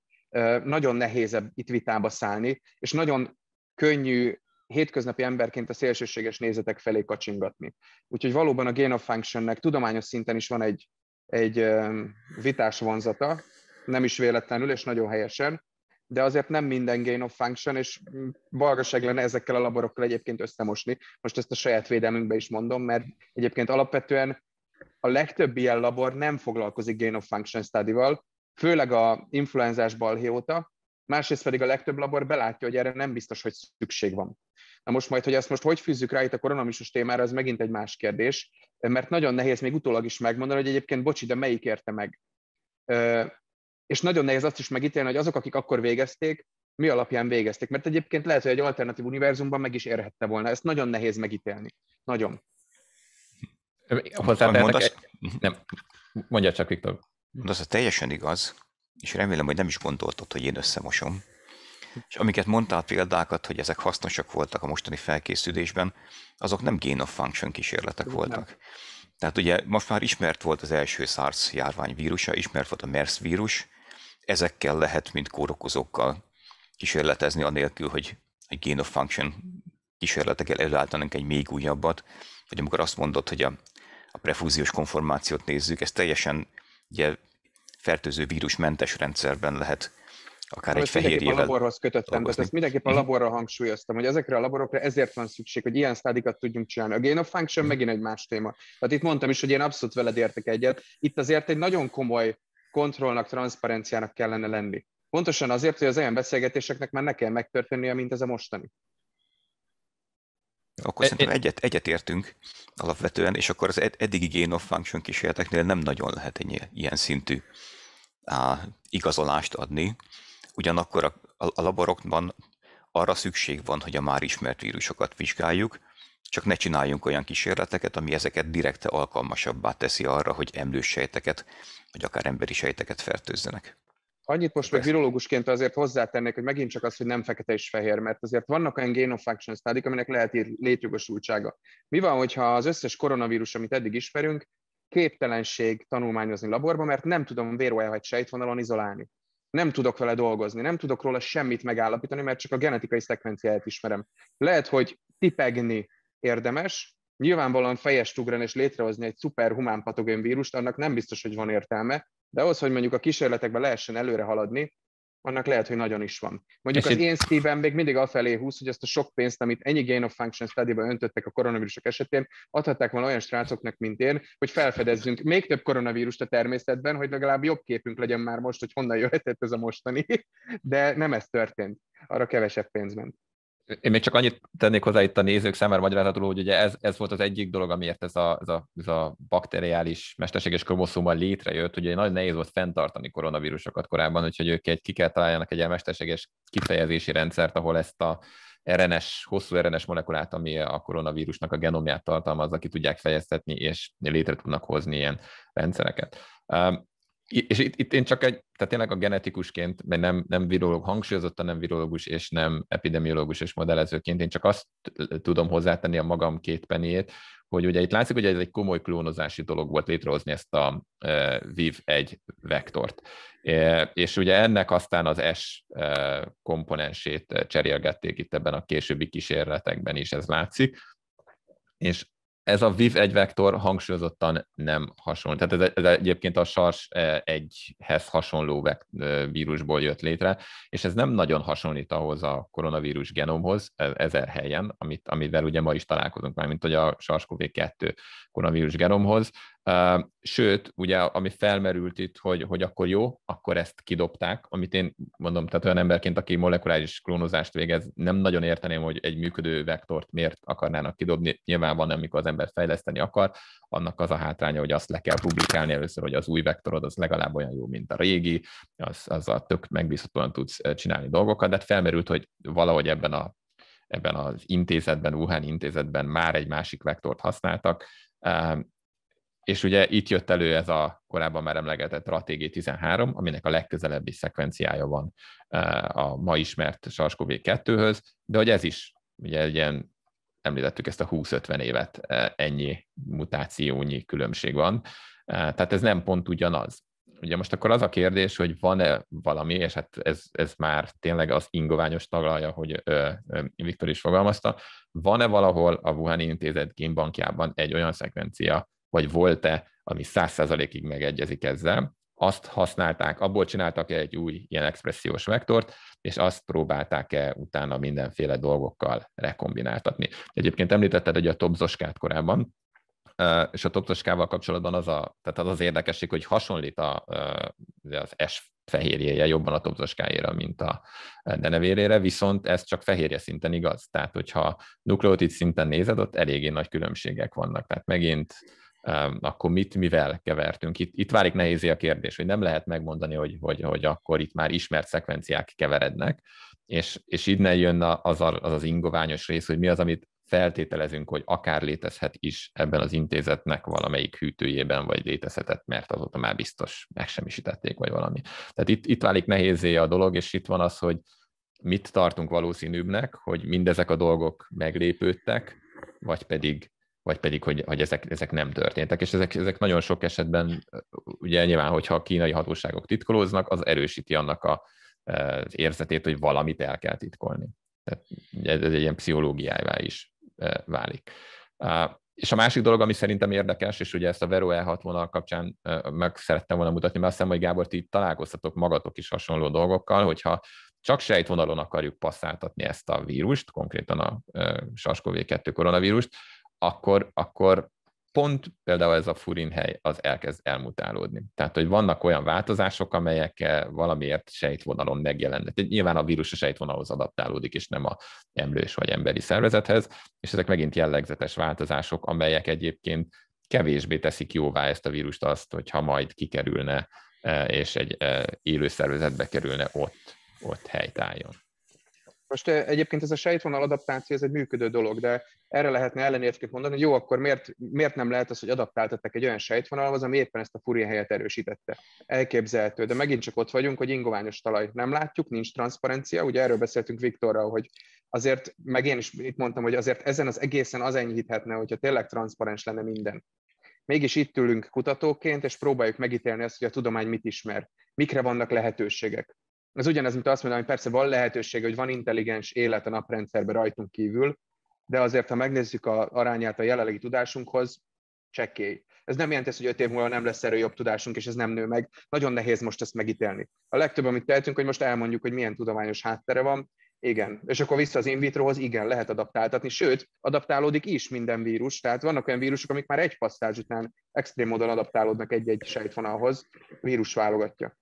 nagyon nehéz itt vitába szállni, és nagyon könnyű hétköznapi emberként a szélsőséges nézetek felé kacsingatni. Úgyhogy valóban a gain of functionnek tudományos szinten is van egy, egy vitás vonzata, nem is véletlenül, és nagyon helyesen, de azért nem minden gain of function, és balgaság lenne ezekkel a laborokkal egyébként összemosni. Most ezt a saját védelmünkbe is mondom, mert egyébként alapvetően a legtöbb ilyen labor nem foglalkozik gain of function study-val, főleg a influenzás balhé óta, másrészt pedig a legtöbb labor belátja, hogy erre nem biztos, hogy szükség van. Na most majd, hogy ezt most hogy fűzzük rá itt a koronavírusos témára, ez megint egy más kérdés, mert nagyon nehéz még utólag is megmondani, hogy egyébként bocsi, de melyik érte meg. És nagyon nehéz azt is megítélni, hogy azok, akik akkor végezték, mi alapján végezték. Mert egyébként lehet, hogy egy alternatív univerzumban meg is érhette volna. Ezt nagyon nehéz megítélni. Nagyon. Hozzá, Nem. Mondja csak, Viktor. Mondasz, a teljesen igaz, és remélem, hogy nem is gondoltad, hogy én összemosom. És amiket mondtál példákat, hogy ezek hasznosak voltak a mostani felkészülésben, azok nem gain of function kísérletek voltak. Tehát ugye most már ismert volt az első SARS járvány vírusa, ismert volt a MERS vírus, ezekkel lehet, mint kórokozókkal kísérletezni, anélkül, hogy egy gain of function kísérletekkel előállítanánk egy még újabbat, vagy amikor azt mondod, hogy a, a prefúziós konformációt nézzük, ez teljesen ugye fertőző vírusmentes rendszerben lehet akár egy fehérjével. A laborhoz kötöttem, de ezt mindenképpen a mhm. laborra hangsúlyoztam, hogy ezekre a laborokra ezért van szükség, hogy ilyen stádikat tudjunk csinálni. A gain of function mhm. megint egy más téma. Tehát itt mondtam is, hogy én abszolút veled értek egyet. Itt azért egy nagyon komoly kontrollnak, transzparenciának kellene lenni. Pontosan azért, hogy az olyan beszélgetéseknek már ne kell megtörténnie, mint ez a mostani akkor e, szerintem e- egyet, egyetértünk alapvetően, és akkor az eddigi gain of function kísérleteknél nem nagyon lehet egy ilyen szintű á, igazolást adni. Ugyanakkor a, a, a laborokban arra szükség van, hogy a már ismert vírusokat vizsgáljuk, csak ne csináljunk olyan kísérleteket, ami ezeket direkte alkalmasabbá teszi arra, hogy emlős sejteket, vagy akár emberi sejteket fertőzzenek. Annyit most még virológusként azért hozzátennék, hogy megint csak az, hogy nem fekete és fehér, mert azért vannak olyan gain of function stádik, aminek lehet létjogosultsága. Mi van, hogyha az összes koronavírus, amit eddig ismerünk, képtelenség tanulmányozni laborban, mert nem tudom véróelhagy sejtvonalon izolálni. Nem tudok vele dolgozni, nem tudok róla semmit megállapítani, mert csak a genetikai szekvenciáját ismerem. Lehet, hogy tipegni érdemes, nyilvánvalóan fejest ugrani és létrehozni egy szuper humán patogén vírust, annak nem biztos, hogy van értelme, de ahhoz, hogy mondjuk a kísérletekben lehessen előre haladni, annak lehet, hogy nagyon is van. Mondjuk és az én szívem még mindig afelé húz, hogy ezt a sok pénzt, amit ennyi gain of function study öntöttek a koronavírusok esetén, adhatták volna olyan srácoknak, mint én, hogy felfedezzünk még több koronavírust a természetben, hogy legalább jobb képünk legyen már most, hogy honnan jöhetett ez a mostani, de nem ez történt. Arra kevesebb pénz ment. Én még csak annyit tennék hozzá itt a nézők számára magyarázatul, hogy ugye ez, ez volt az egyik dolog, amiért ez a, ez a, ez a bakteriális mesterséges kromoszóma létrejött. Ugye nagyon nehéz volt fenntartani koronavírusokat korábban, úgyhogy ők egy, ki kell találjanak egy ilyen mesterséges kifejezési rendszert, ahol ezt a RNS, hosszú RNS molekulát, ami a koronavírusnak a genomját tartalmazza, ki tudják fejeztetni, és létre tudnak hozni ilyen rendszereket és itt, itt én csak egy, tehát tényleg a genetikusként, mert nem, nem virológ, hangsúlyozottan nem virológus, és nem epidemiológus és modellezőként, én csak azt tudom hozzátenni a magam két peniét, hogy ugye itt látszik, hogy ez egy komoly klónozási dolog volt létrehozni ezt a e, VIV-1 vektort. E, és ugye ennek aztán az S e, komponensét cserélgették itt ebben a későbbi kísérletekben is, ez látszik. És ez a VIV egy vektor hangsúlyozottan nem hasonló. Tehát ez, ez egyébként a sars e, egyhez hasonló vek, e, vírusból jött létre, és ez nem nagyon hasonlít ahhoz a koronavírus genomhoz e, ezer helyen, amit, amivel ugye ma is találkozunk már, mint hogy a SARS-CoV-2 koronavírus genomhoz, Sőt, ugye ami felmerült itt, hogy, hogy akkor jó, akkor ezt kidobták, amit én mondom, tehát olyan emberként, aki molekuláris klónozást végez, nem nagyon érteném, hogy egy működő vektort miért akarnának kidobni. Nyilván van, amikor az ember fejleszteni akar, annak az a hátránya, hogy azt le kell publikálni először, hogy az új vektorod az legalább olyan jó, mint a régi, az, az a tök megbízhatóan tudsz csinálni dolgokat, de hát felmerült, hogy valahogy ebben a ebben az intézetben, Wuhan intézetben már egy másik vektort használtak, és ugye itt jött elő ez a korábban már emlegetett RATG13, aminek a legközelebbi szekvenciája van eh, a ma ismert sars 2 höz de hogy ez is, ugye egy ilyen, említettük ezt a 20-50 évet, eh, ennyi mutációnyi különbség van. Eh, tehát ez nem pont ugyanaz. Ugye most akkor az a kérdés, hogy van-e valami, és hát ez, ez már tényleg az ingoványos taglalja, hogy ö, ö, Viktor is fogalmazta, van-e valahol a Wuhan Intézet génbankjában egy olyan szekvencia, vagy volt-e, ami 100%-ig megegyezik ezzel. Azt használták, abból csináltak -e egy új ilyen expressziós vektort, és azt próbálták-e utána mindenféle dolgokkal rekombináltatni. Egyébként említetted, egy a topzoskát korábban, és a topzoskával kapcsolatban az a, tehát az, az érdekesség, hogy hasonlít a, az S fehérjéje jobban a topzoskájára, mint a denevérére, viszont ez csak fehérje szinten igaz. Tehát, hogyha nukleotid szinten nézed, ott eléggé nagy különbségek vannak. Tehát megint akkor mit, mivel kevertünk. Itt, itt válik nehézé a kérdés, hogy nem lehet megmondani, hogy, hogy, hogy akkor itt már ismert szekvenciák keverednek, és, és innen jön az, a, az az ingoványos rész, hogy mi az, amit feltételezünk, hogy akár létezhet is ebben az intézetnek valamelyik hűtőjében, vagy létezhetett, mert azóta már biztos megsemmisítették, vagy valami. Tehát itt, itt válik nehézé a dolog, és itt van az, hogy mit tartunk valószínűbbnek, hogy mindezek a dolgok meglépődtek, vagy pedig vagy pedig, hogy, hogy ezek, ezek nem történtek. És ezek, ezek nagyon sok esetben, ugye nyilván, hogyha a kínai hatóságok titkolóznak, az erősíti annak a, az érzetét, hogy valamit el kell titkolni. Tehát ez, egy ilyen pszichológiává is válik. És a másik dolog, ami szerintem érdekes, és ugye ezt a Vero E6 vonal kapcsán meg szerettem volna mutatni, mert azt hiszem, hogy Gábor, ti találkoztatok magatok is hasonló dolgokkal, hogyha csak sejtvonalon akarjuk passzáltatni ezt a vírust, konkrétan a SARS-CoV-2 koronavírust, akkor, akkor pont például ez a furin hely az elkezd elmutálódni. Tehát, hogy vannak olyan változások, amelyek valamiért sejtvonalon megjelennek. Nyilván a vírus a sejtvonalhoz adaptálódik, és nem a emlős vagy emberi szervezethez, és ezek megint jellegzetes változások, amelyek egyébként kevésbé teszik jóvá ezt a vírust azt, hogyha majd kikerülne, eh, és egy eh, élő szervezetbe kerülne ott, ott helytálljon. Most egyébként ez a sejtvonal adaptáció, ez egy működő dolog, de erre lehetne ellenértként mondani, hogy jó, akkor miért, miért nem lehet az, hogy adaptáltattak egy olyan sejtvonalhoz, ami éppen ezt a furia helyet erősítette. Elképzelhető, de megint csak ott vagyunk, hogy ingoványos talaj nem látjuk, nincs transzparencia, ugye erről beszéltünk Viktorral, hogy azért, meg én is itt mondtam, hogy azért ezen az egészen az enyhíthetne, hogyha tényleg transzparens lenne minden. Mégis itt ülünk kutatóként, és próbáljuk megítélni azt, hogy a tudomány mit ismer, mikre vannak lehetőségek ez ugyanez, mint azt mondom, hogy persze van lehetőség, hogy van intelligens élet a naprendszerben rajtunk kívül, de azért, ha megnézzük a arányát a jelenlegi tudásunkhoz, csekély. Ez nem jelenti, hogy öt év múlva nem lesz erről jobb tudásunk, és ez nem nő meg. Nagyon nehéz most ezt megítélni. A legtöbb, amit tehetünk, hogy most elmondjuk, hogy milyen tudományos háttere van, igen. És akkor vissza az in vitrohoz, igen, lehet adaptáltatni, sőt, adaptálódik is minden vírus, tehát vannak olyan vírusok, amik már egy passzázs után extrém módon adaptálódnak egy-egy sejtfonalhoz, vírus válogatja.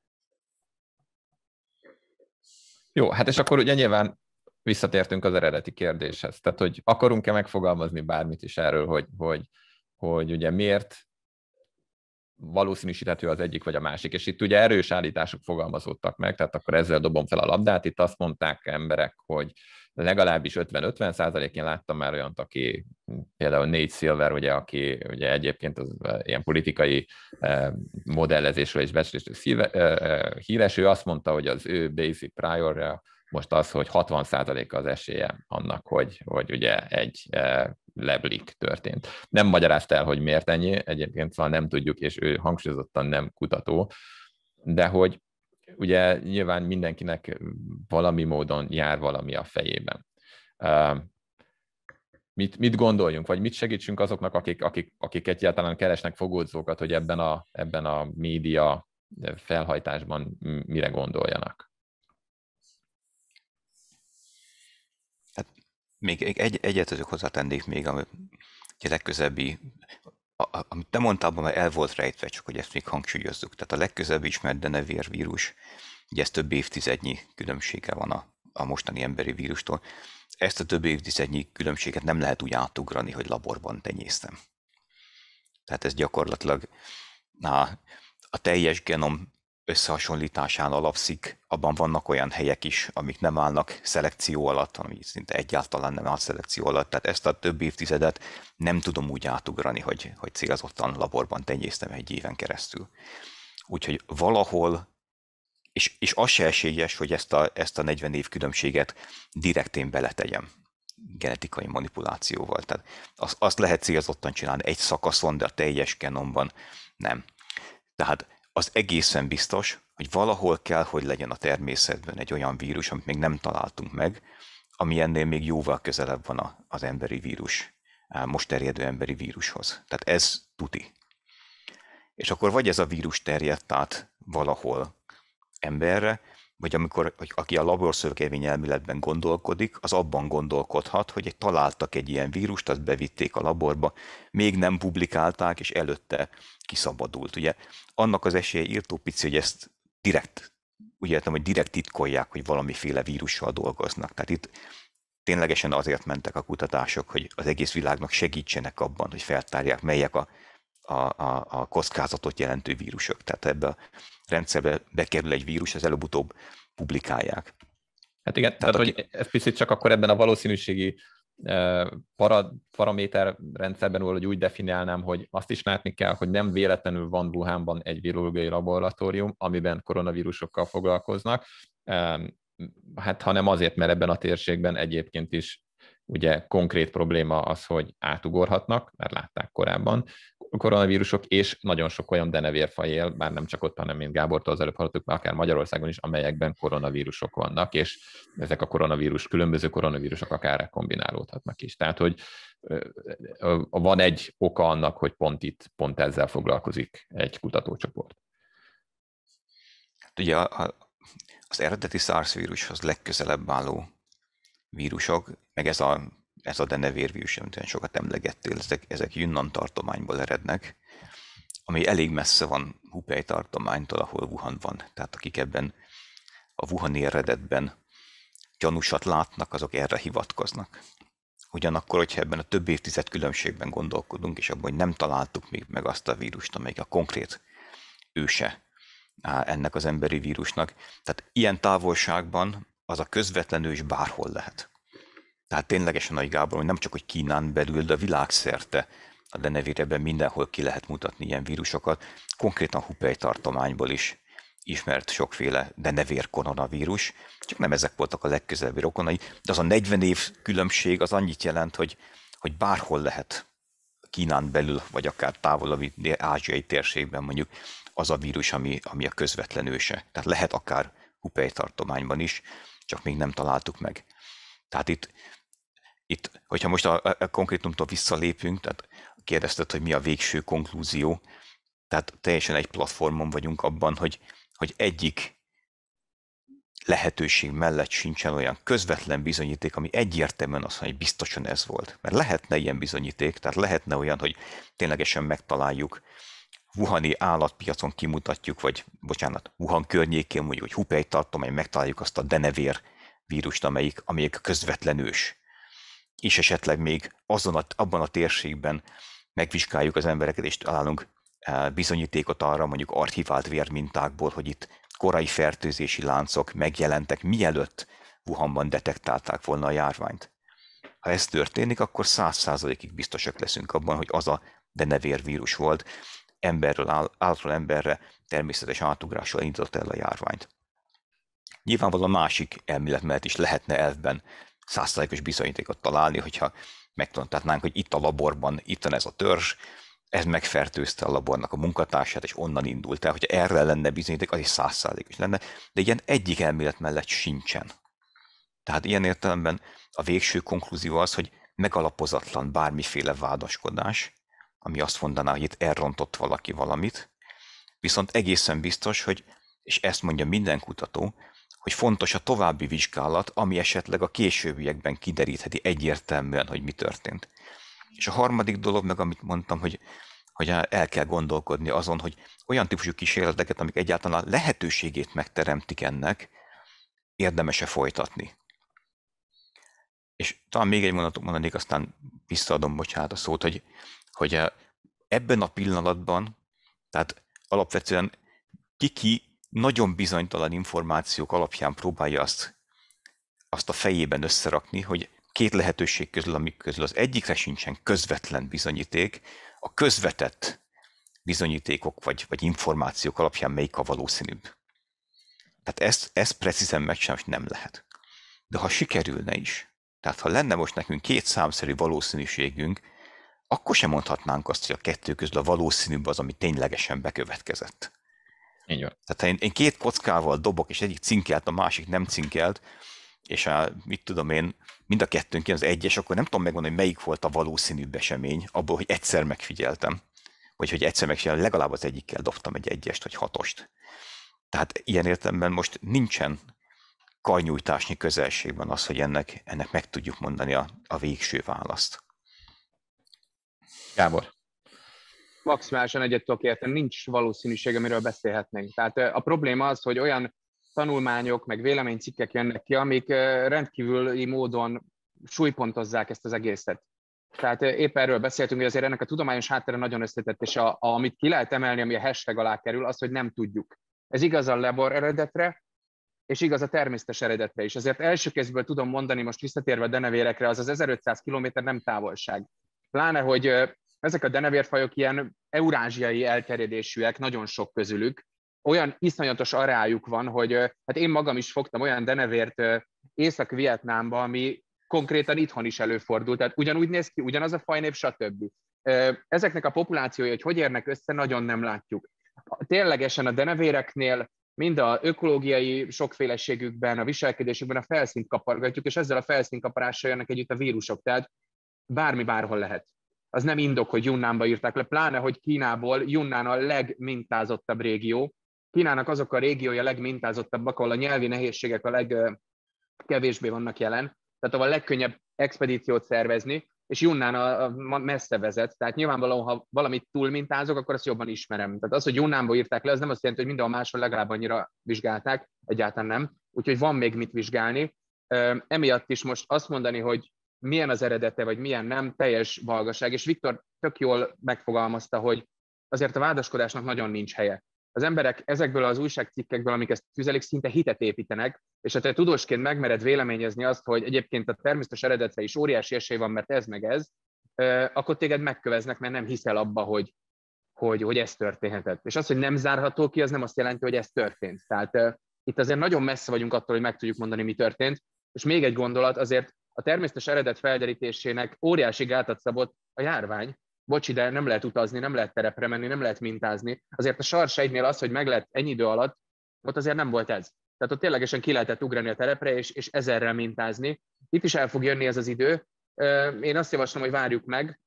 Jó, hát és akkor ugye nyilván visszatértünk az eredeti kérdéshez. Tehát, hogy akarunk-e megfogalmazni bármit is erről, hogy, hogy, hogy ugye miért valószínűsíthető az egyik vagy a másik. És itt ugye erős állítások fogalmazódtak meg, tehát akkor ezzel dobom fel a labdát. Itt azt mondták emberek, hogy legalábbis 50-50 százalék, én láttam már olyant, aki például négy Silver, ugye, aki ugye egyébként az ilyen politikai eh, modellezésről és becslésről eh, híres, ő azt mondta, hogy az ő basic prior most az, hogy 60% az esélye annak, hogy, hogy ugye egy eh, leblik történt. Nem magyarázta el, hogy miért ennyi, egyébként szóval nem tudjuk, és ő hangsúlyozottan nem kutató, de hogy ugye nyilván mindenkinek valami módon jár valami a fejében. Mit, mit gondoljunk, vagy mit segítsünk azoknak, akik, akik, akik egyáltalán keresnek fogódzókat, hogy ebben a, ebben a média felhajtásban mire gondoljanak? Hát még egy, egyet azok hozzátennék még, ami a legközebbi amit te mondtál, abban már el volt rejtve, csak hogy ezt még hangsúlyozzuk. Tehát a legközelebb ismert denevér vírus, ugye ez több évtizednyi különbsége van a, a mostani emberi vírustól. Ezt a több évtizednyi különbséget nem lehet úgy átugrani, hogy laborban tenyésztem. Tehát ez gyakorlatilag na, a teljes genom összehasonlításán alapszik, abban vannak olyan helyek is, amik nem állnak szelekció alatt, ami szinte egyáltalán nem áll szelekció alatt, tehát ezt a több évtizedet nem tudom úgy átugrani, hogy, hogy célzottan laborban tenyésztem egy éven keresztül. Úgyhogy valahol, és, és az se esélyes, hogy ezt a, ezt a 40 év különbséget direktén beletegyem genetikai manipulációval. Tehát azt, azt lehet célzottan csinálni egy szakaszon, de a teljes genomban nem. Tehát az egészen biztos, hogy valahol kell, hogy legyen a természetben egy olyan vírus, amit még nem találtunk meg, ami ennél még jóval közelebb van a, az emberi vírus, most terjedő emberi vírushoz. Tehát ez tuti. És akkor vagy ez a vírus terjedt át valahol emberre, vagy amikor vagy aki a laborszörkevény elméletben gondolkodik, az abban gondolkodhat, hogy egy, találtak egy ilyen vírust, azt bevitték a laborba, még nem publikálták, és előtte kiszabadult. Ugye annak az esélye írtó pici, hogy ezt direkt, úgy értem, hogy direkt titkolják, hogy valamiféle vírussal dolgoznak. Tehát itt ténylegesen azért mentek a kutatások, hogy az egész világnak segítsenek abban, hogy feltárják, melyek a, a, a, a kockázatot jelentő vírusok. Tehát ebbe a rendszerbe bekerül egy vírus, az előbb-utóbb publikálják. Hát igen, tehát, tehát aki... ez picit csak akkor ebben a valószínűségi e, para, paraméter rendszerben úgy, hogy úgy definiálnám, hogy azt is látni kell, hogy nem véletlenül van Wuhanban egy virológiai laboratórium, amiben koronavírusokkal foglalkoznak, e, hát hanem azért, mert ebben a térségben egyébként is ugye konkrét probléma az, hogy átugorhatnak, mert látták korábban, koronavírusok, és nagyon sok olyan denevérfaj él, bár nem csak ott, hanem mint Gábortól az előbb hallottuk, már akár Magyarországon is, amelyekben koronavírusok vannak, és ezek a koronavírus, különböző koronavírusok akár kombinálódhatnak is. Tehát, hogy van egy oka annak, hogy pont itt, pont ezzel foglalkozik egy kutatócsoport. Hát ugye az eredeti SARS vírushoz legközelebb álló vírusok, meg ez a ez a denevérvírus, amit olyan sokat emlegettél, ezek, ezek Yunnan tartományból erednek, ami elég messze van Hupei tartománytól, ahol Wuhan van. Tehát akik ebben a Wuhani eredetben gyanúsat látnak, azok erre hivatkoznak. Ugyanakkor, hogyha ebben a több évtized különbségben gondolkodunk, és abban, hogy nem találtuk még meg azt a vírust, amelyik a konkrét őse ennek az emberi vírusnak, tehát ilyen távolságban az a közvetlenül is bárhol lehet. Tehát ténylegesen Nagy Gábor, hogy nem csak hogy Kínán belül, de világszerte a denevéreben mindenhol ki lehet mutatni ilyen vírusokat, konkrétan Hupei tartományból is ismert sokféle denevér koronavírus, csak nem ezek voltak a legközelebbi rokonai, de az a 40 év különbség az annyit jelent, hogy, hogy bárhol lehet Kínán belül, vagy akár távolabbi ázsiai térségben mondjuk az a vírus, ami, ami a közvetlen őse. Tehát lehet akár Hupei tartományban is, csak még nem találtuk meg. Tehát itt itt, hogyha most a, a konkrétumtól visszalépünk, tehát kérdezted, hogy mi a végső konklúzió, tehát teljesen egy platformon vagyunk abban, hogy, hogy egyik lehetőség mellett sincsen olyan közvetlen bizonyíték, ami egyértelműen azt mondja, hogy biztosan ez volt. Mert lehetne ilyen bizonyíték, tehát lehetne olyan, hogy ténylegesen megtaláljuk, Wuhani állatpiacon kimutatjuk, vagy bocsánat, Wuhan környékén mondjuk, hogy tartom, hogy megtaláljuk azt a denevér vírust, amelyik, amelyik közvetlen ős és esetleg még azon a, abban a térségben megvizsgáljuk az embereket, és találunk e, bizonyítékot arra, mondjuk archivált vérmintákból, hogy itt korai fertőzési láncok megjelentek, mielőtt Wuhanban detektálták volna a járványt. Ha ez történik, akkor száz százalékig biztosak leszünk abban, hogy az a vírus volt, emberről, állatról emberre természetes átugrással indított el a járványt. Nyilvánvalóan másik elmélet mellett is lehetne elvben százszerékos bizonyítékot találni, hogyha megtanultatnánk, hogy itt a laborban, itt van ez a törzs, ez megfertőzte a labornak a munkatársát, és onnan indult el. Hogyha erre lenne bizonyíték, az is százszázalékos lenne, de ilyen egyik elmélet mellett sincsen. Tehát ilyen értelemben a végső konklúzió az, hogy megalapozatlan bármiféle vádaskodás, ami azt mondaná, hogy itt elrontott valaki valamit, viszont egészen biztos, hogy, és ezt mondja minden kutató, hogy fontos a további vizsgálat, ami esetleg a későbbiekben kiderítheti egyértelműen, hogy mi történt. És a harmadik dolog meg, amit mondtam, hogy, hogy el kell gondolkodni azon, hogy olyan típusú kísérleteket, amik egyáltalán a lehetőségét megteremtik ennek, érdemese folytatni. És talán még egy mondatot mondanék, aztán visszaadom, bocsánat, a szót, hogy, hogy eh, ebben a pillanatban, tehát alapvetően ki-ki nagyon bizonytalan információk alapján próbálja azt, azt a fejében összerakni, hogy két lehetőség közül, amik közül az egyikre sincsen közvetlen bizonyíték, a közvetett bizonyítékok vagy, vagy információk alapján melyik a valószínűbb. Tehát ezt, ezt precízen sem nem lehet. De ha sikerülne is, tehát ha lenne most nekünk két számszerű valószínűségünk, akkor sem mondhatnánk azt, hogy a kettő közül a valószínűbb az, ami ténylegesen bekövetkezett. Így van. Tehát ha én, én két kockával dobok, és egyik cinkelt, a másik nem cinkelt, és a, mit tudom én, mind a kettőnk az egyes, akkor nem tudom megmondani, hogy melyik volt a valószínűbb esemény, abból, hogy egyszer megfigyeltem, vagy hogy egyszer megfigyeltem, legalább az egyikkel dobtam egy egyest, vagy hatost. Tehát ilyen értelemben most nincsen karnyújtásnyi közelségben az, hogy ennek, ennek meg tudjuk mondani a, a végső választ. Gábor maximálisan egyet tudok érteni, nincs valószínűség, amiről beszélhetnénk. Tehát a probléma az, hogy olyan tanulmányok, meg véleménycikkek jönnek ki, amik rendkívüli módon súlypontozzák ezt az egészet. Tehát épp erről beszéltünk, hogy azért ennek a tudományos háttere nagyon összetett, és a, a, amit ki lehet emelni, ami a hashtag alá kerül, az, hogy nem tudjuk. Ez igaz a labor eredetre, és igaz a természetes eredetre is. Azért első kézből tudom mondani, most visszatérve a denevérekre, az az 1500 km nem távolság. Pláne, hogy ezek a denevérfajok ilyen eurázsiai elterjedésűek, nagyon sok közülük. Olyan iszonyatos arájuk van, hogy hát én magam is fogtam olyan denevért Észak-Vietnámba, ami konkrétan itthon is előfordult. Tehát ugyanúgy néz ki, ugyanaz a fajnép, stb. Ezeknek a populációja, hogy hogy érnek össze, nagyon nem látjuk. Ténylegesen a denevéreknél mind a ökológiai sokféleségükben, a viselkedésükben a felszínt kapargatjuk, és ezzel a kaparással jönnek együtt a vírusok, tehát bármi bárhol lehet az nem indok, hogy Yunnánba írták le, pláne, hogy Kínából Yunnán a legmintázottabb régió. Kínának azok a régiója a legmintázottabbak, ahol a nyelvi nehézségek a legkevésbé vannak jelen, tehát ahol a legkönnyebb expedíciót szervezni, és Junnán a, a, messze vezet, tehát nyilvánvalóan, ha valamit túlmintázok, akkor azt jobban ismerem. Tehát az, hogy Junnánból írták le, az nem azt jelenti, hogy a máshol legalább annyira vizsgálták, egyáltalán nem. Úgyhogy van még mit vizsgálni. Emiatt is most azt mondani, hogy milyen az eredete, vagy milyen nem, teljes valgaság. És Viktor tök jól megfogalmazta, hogy azért a vádaskodásnak nagyon nincs helye. Az emberek ezekből az újságcikkekből, amik ezt tüzelik, szinte hitet építenek, és hát, ha te tudósként megmered véleményezni azt, hogy egyébként a természetes eredetre is óriási esély van, mert ez meg ez, akkor téged megköveznek, mert nem hiszel abba, hogy, hogy, hogy ez történhetett. És az, hogy nem zárható ki, az nem azt jelenti, hogy ez történt. Tehát itt azért nagyon messze vagyunk attól, hogy meg tudjuk mondani, mi történt. És még egy gondolat, azért a természetes eredet felderítésének óriási gátat szabott a járvány. Bocs, de nem lehet utazni, nem lehet terepre menni, nem lehet mintázni. Azért a egynél az, hogy meg lehet ennyi idő alatt, ott azért nem volt ez. Tehát ott ténylegesen ki lehetett ugrani a terepre, és, és ezerrel mintázni. Itt is el fog jönni ez az idő. Én azt javaslom, hogy várjuk meg.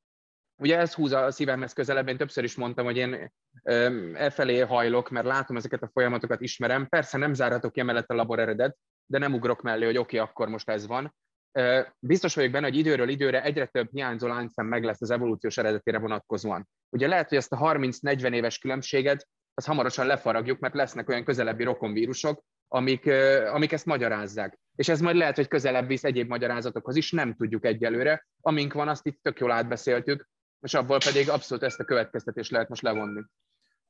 Ugye ez húz a szívemhez közelebb, én többször is mondtam, hogy én e felé hajlok, mert látom ezeket a folyamatokat, ismerem. Persze nem zárhatok ki emellett a eredet, de nem ugrok mellé, hogy oké, okay, akkor most ez van biztos vagyok benne, hogy időről időre egyre több hiányzó láncszem meg lesz az evolúciós eredetére vonatkozóan. Ugye lehet, hogy ezt a 30-40 éves különbséget, az hamarosan lefaragjuk, mert lesznek olyan közelebbi rokonvírusok, amik, amik ezt magyarázzák. És ez majd lehet, hogy közelebb visz egyéb magyarázatokhoz is, nem tudjuk egyelőre. Amink van, azt itt tök jól átbeszéltük, és abból pedig abszolút ezt a következtetést lehet most levonni.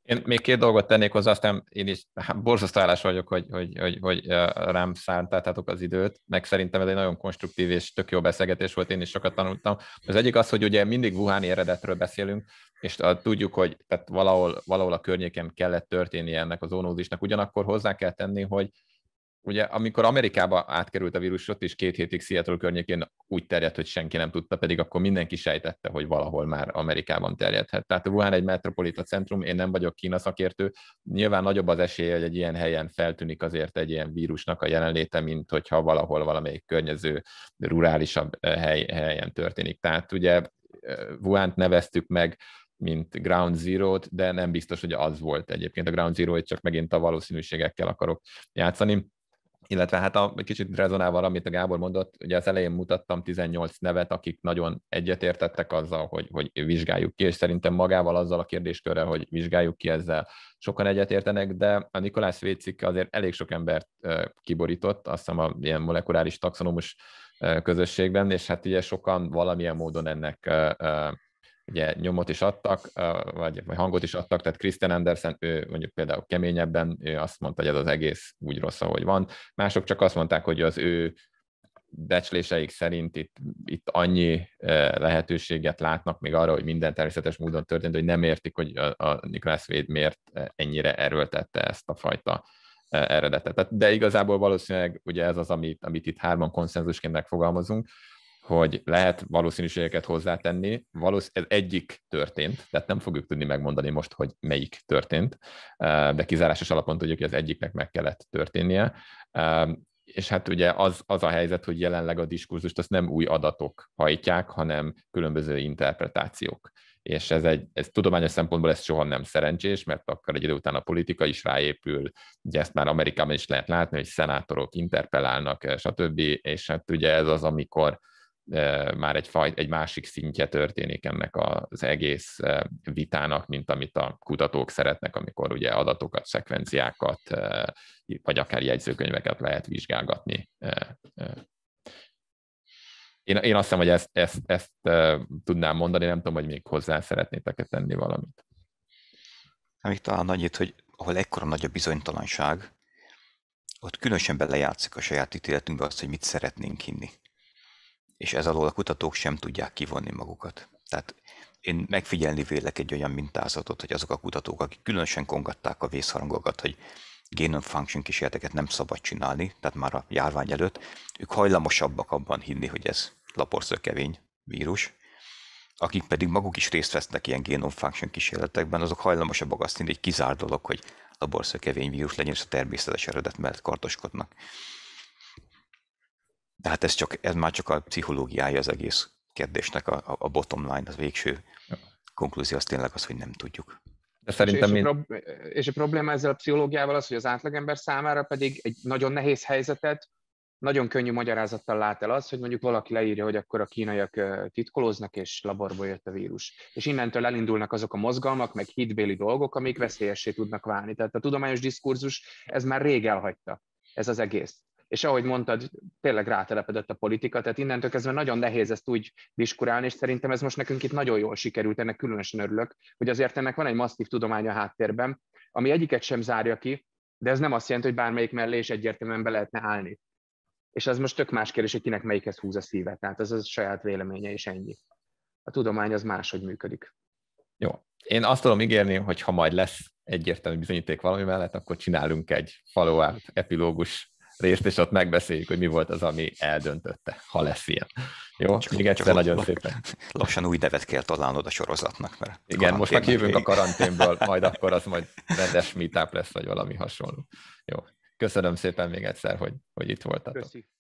Én még két dolgot tennék hozzá, aztán én is hát borzasztó állás vagyok, hogy, hogy, hogy, hogy rám szántátok az időt, meg szerintem ez egy nagyon konstruktív és tök jó beszélgetés volt, én is sokat tanultam. Az egyik az, hogy ugye mindig Wuháni eredetről beszélünk, és tudjuk, hogy tehát valahol, valahol a környéken kellett történnie ennek a zónózisnak. ugyanakkor hozzá kell tenni, hogy ugye amikor Amerikába átkerült a vírus, ott is két hétig Seattle környékén úgy terjedt, hogy senki nem tudta, pedig akkor mindenki sejtette, hogy valahol már Amerikában terjedhet. Tehát a Wuhan egy metropolita centrum, én nem vagyok Kína szakértő, nyilván nagyobb az esélye, hogy egy ilyen helyen feltűnik azért egy ilyen vírusnak a jelenléte, mint hogyha valahol valamelyik környező, rurálisabb eh, hely, helyen történik. Tehát ugye eh, Wuhan-t neveztük meg mint Ground Zero-t, de nem biztos, hogy az volt egyébként. A Ground Zero-t csak megint a valószínűségekkel akarok játszani illetve hát a, kicsit rezonával, amit a Gábor mondott, ugye az elején mutattam 18 nevet, akik nagyon egyetértettek azzal, hogy, hogy vizsgáljuk ki, és szerintem magával azzal a kérdéskörrel, hogy vizsgáljuk ki ezzel, sokan egyetértenek, de a Nikolás Vécik azért elég sok embert kiborított, azt hiszem a ilyen molekuláris taxonomus közösségben, és hát ugye sokan valamilyen módon ennek ugye nyomot is adtak, vagy, vagy hangot is adtak, tehát Christian Andersen, ő mondjuk például keményebben, ő azt mondta, hogy ez az egész úgy rossz, ahogy van. Mások csak azt mondták, hogy az ő becsléseik szerint itt, itt annyi lehetőséget látnak még arra, hogy minden természetes módon történt, hogy nem értik, hogy a, a Niklas Véd miért ennyire erőltette ezt a fajta eredetet. De igazából valószínűleg ugye ez az, amit, amit itt hárman konszenzusként megfogalmazunk, hogy lehet valószínűségeket hozzátenni, valósz, ez egyik történt, tehát nem fogjuk tudni megmondani most, hogy melyik történt, eh, de kizárásos alapon tudjuk, hogy az egyiknek meg kellett történnie. Eh, és hát ugye az, az a helyzet, hogy jelenleg a diskurzust azt nem új adatok hajtják, hanem különböző interpretációk. És ez, egy, ez tudományos szempontból ez soha nem szerencsés, mert akkor egy idő után a politika is ráépül, ugye ezt már Amerikában is lehet látni, hogy szenátorok interpelálnak, eh, stb. És hát ugye ez az, amikor már egy, faj, egy másik szintje történik ennek az egész vitának, mint amit a kutatók szeretnek, amikor ugye adatokat, szekvenciákat, vagy akár jegyzőkönyveket lehet vizsgálgatni. Én, én azt hiszem, hogy ezt, ezt, ezt tudnám mondani, nem tudom, hogy még hozzá szeretnétek-e tenni valamit. Még talán annyit, hogy ahol ekkora nagy a bizonytalanság, ott különösen belejátszik a saját ítéletünkbe azt, hogy mit szeretnénk hinni és ez alól a kutatók sem tudják kivonni magukat. Tehát én megfigyelni vélek egy olyan mintázatot, hogy azok a kutatók, akik különösen kongatták a vészharangokat, hogy genome function kísérleteket nem szabad csinálni, tehát már a járvány előtt, ők hajlamosabbak abban hinni, hogy ez laporszökevény vírus, akik pedig maguk is részt vesznek ilyen genome function kísérletekben, azok hajlamosabbak azt hinni, hogy kizár dolog, hogy laborszökevény vírus legyen, és a természetes eredet mellett kartoskodnak hát ez, csak, ez már csak a pszichológiája az egész kérdésnek, a, a bottom line, az végső ja. konklúzió az tényleg az, hogy nem tudjuk. De szerintem és, mind... a prob- és a probléma ezzel a pszichológiával az, hogy az átlagember számára pedig egy nagyon nehéz helyzetet nagyon könnyű magyarázattal lát el az, hogy mondjuk valaki leírja, hogy akkor a kínaiak titkolóznak, és laborból jött a vírus. És innentől elindulnak azok a mozgalmak, meg hitbéli dolgok, amik veszélyessé tudnak válni. Tehát a tudományos diskurzus ez már rég elhagyta, ez az egész és ahogy mondtad, tényleg rátelepedett a politika, tehát innentől kezdve nagyon nehéz ezt úgy diskurálni, és szerintem ez most nekünk itt nagyon jól sikerült, ennek különösen örülök, hogy azért ennek van egy masszív tudomány a háttérben, ami egyiket sem zárja ki, de ez nem azt jelenti, hogy bármelyik mellé is egyértelműen be lehetne állni. És ez most tök más kérdés, hogy kinek melyikhez húz a szívet. Tehát ez a saját véleménye is ennyi. A tudomány az máshogy működik. Jó. Én azt tudom ígérni, hogy ha majd lesz egyértelmű bizonyíték valami mellett, akkor csinálunk egy follow-up epilógus részt, és ott megbeszéljük, hogy mi volt az, ami eldöntötte, ha lesz ilyen. Jó, csak, még egyszer csak nagyon szépen. Lassan új nevet kell találnod a sorozatnak. Mert Igen, most meg jövünk a karanténből, majd akkor az majd rendes meetup lesz, vagy valami hasonló. Jó, köszönöm szépen még egyszer, hogy, hogy itt voltatok. Köszi.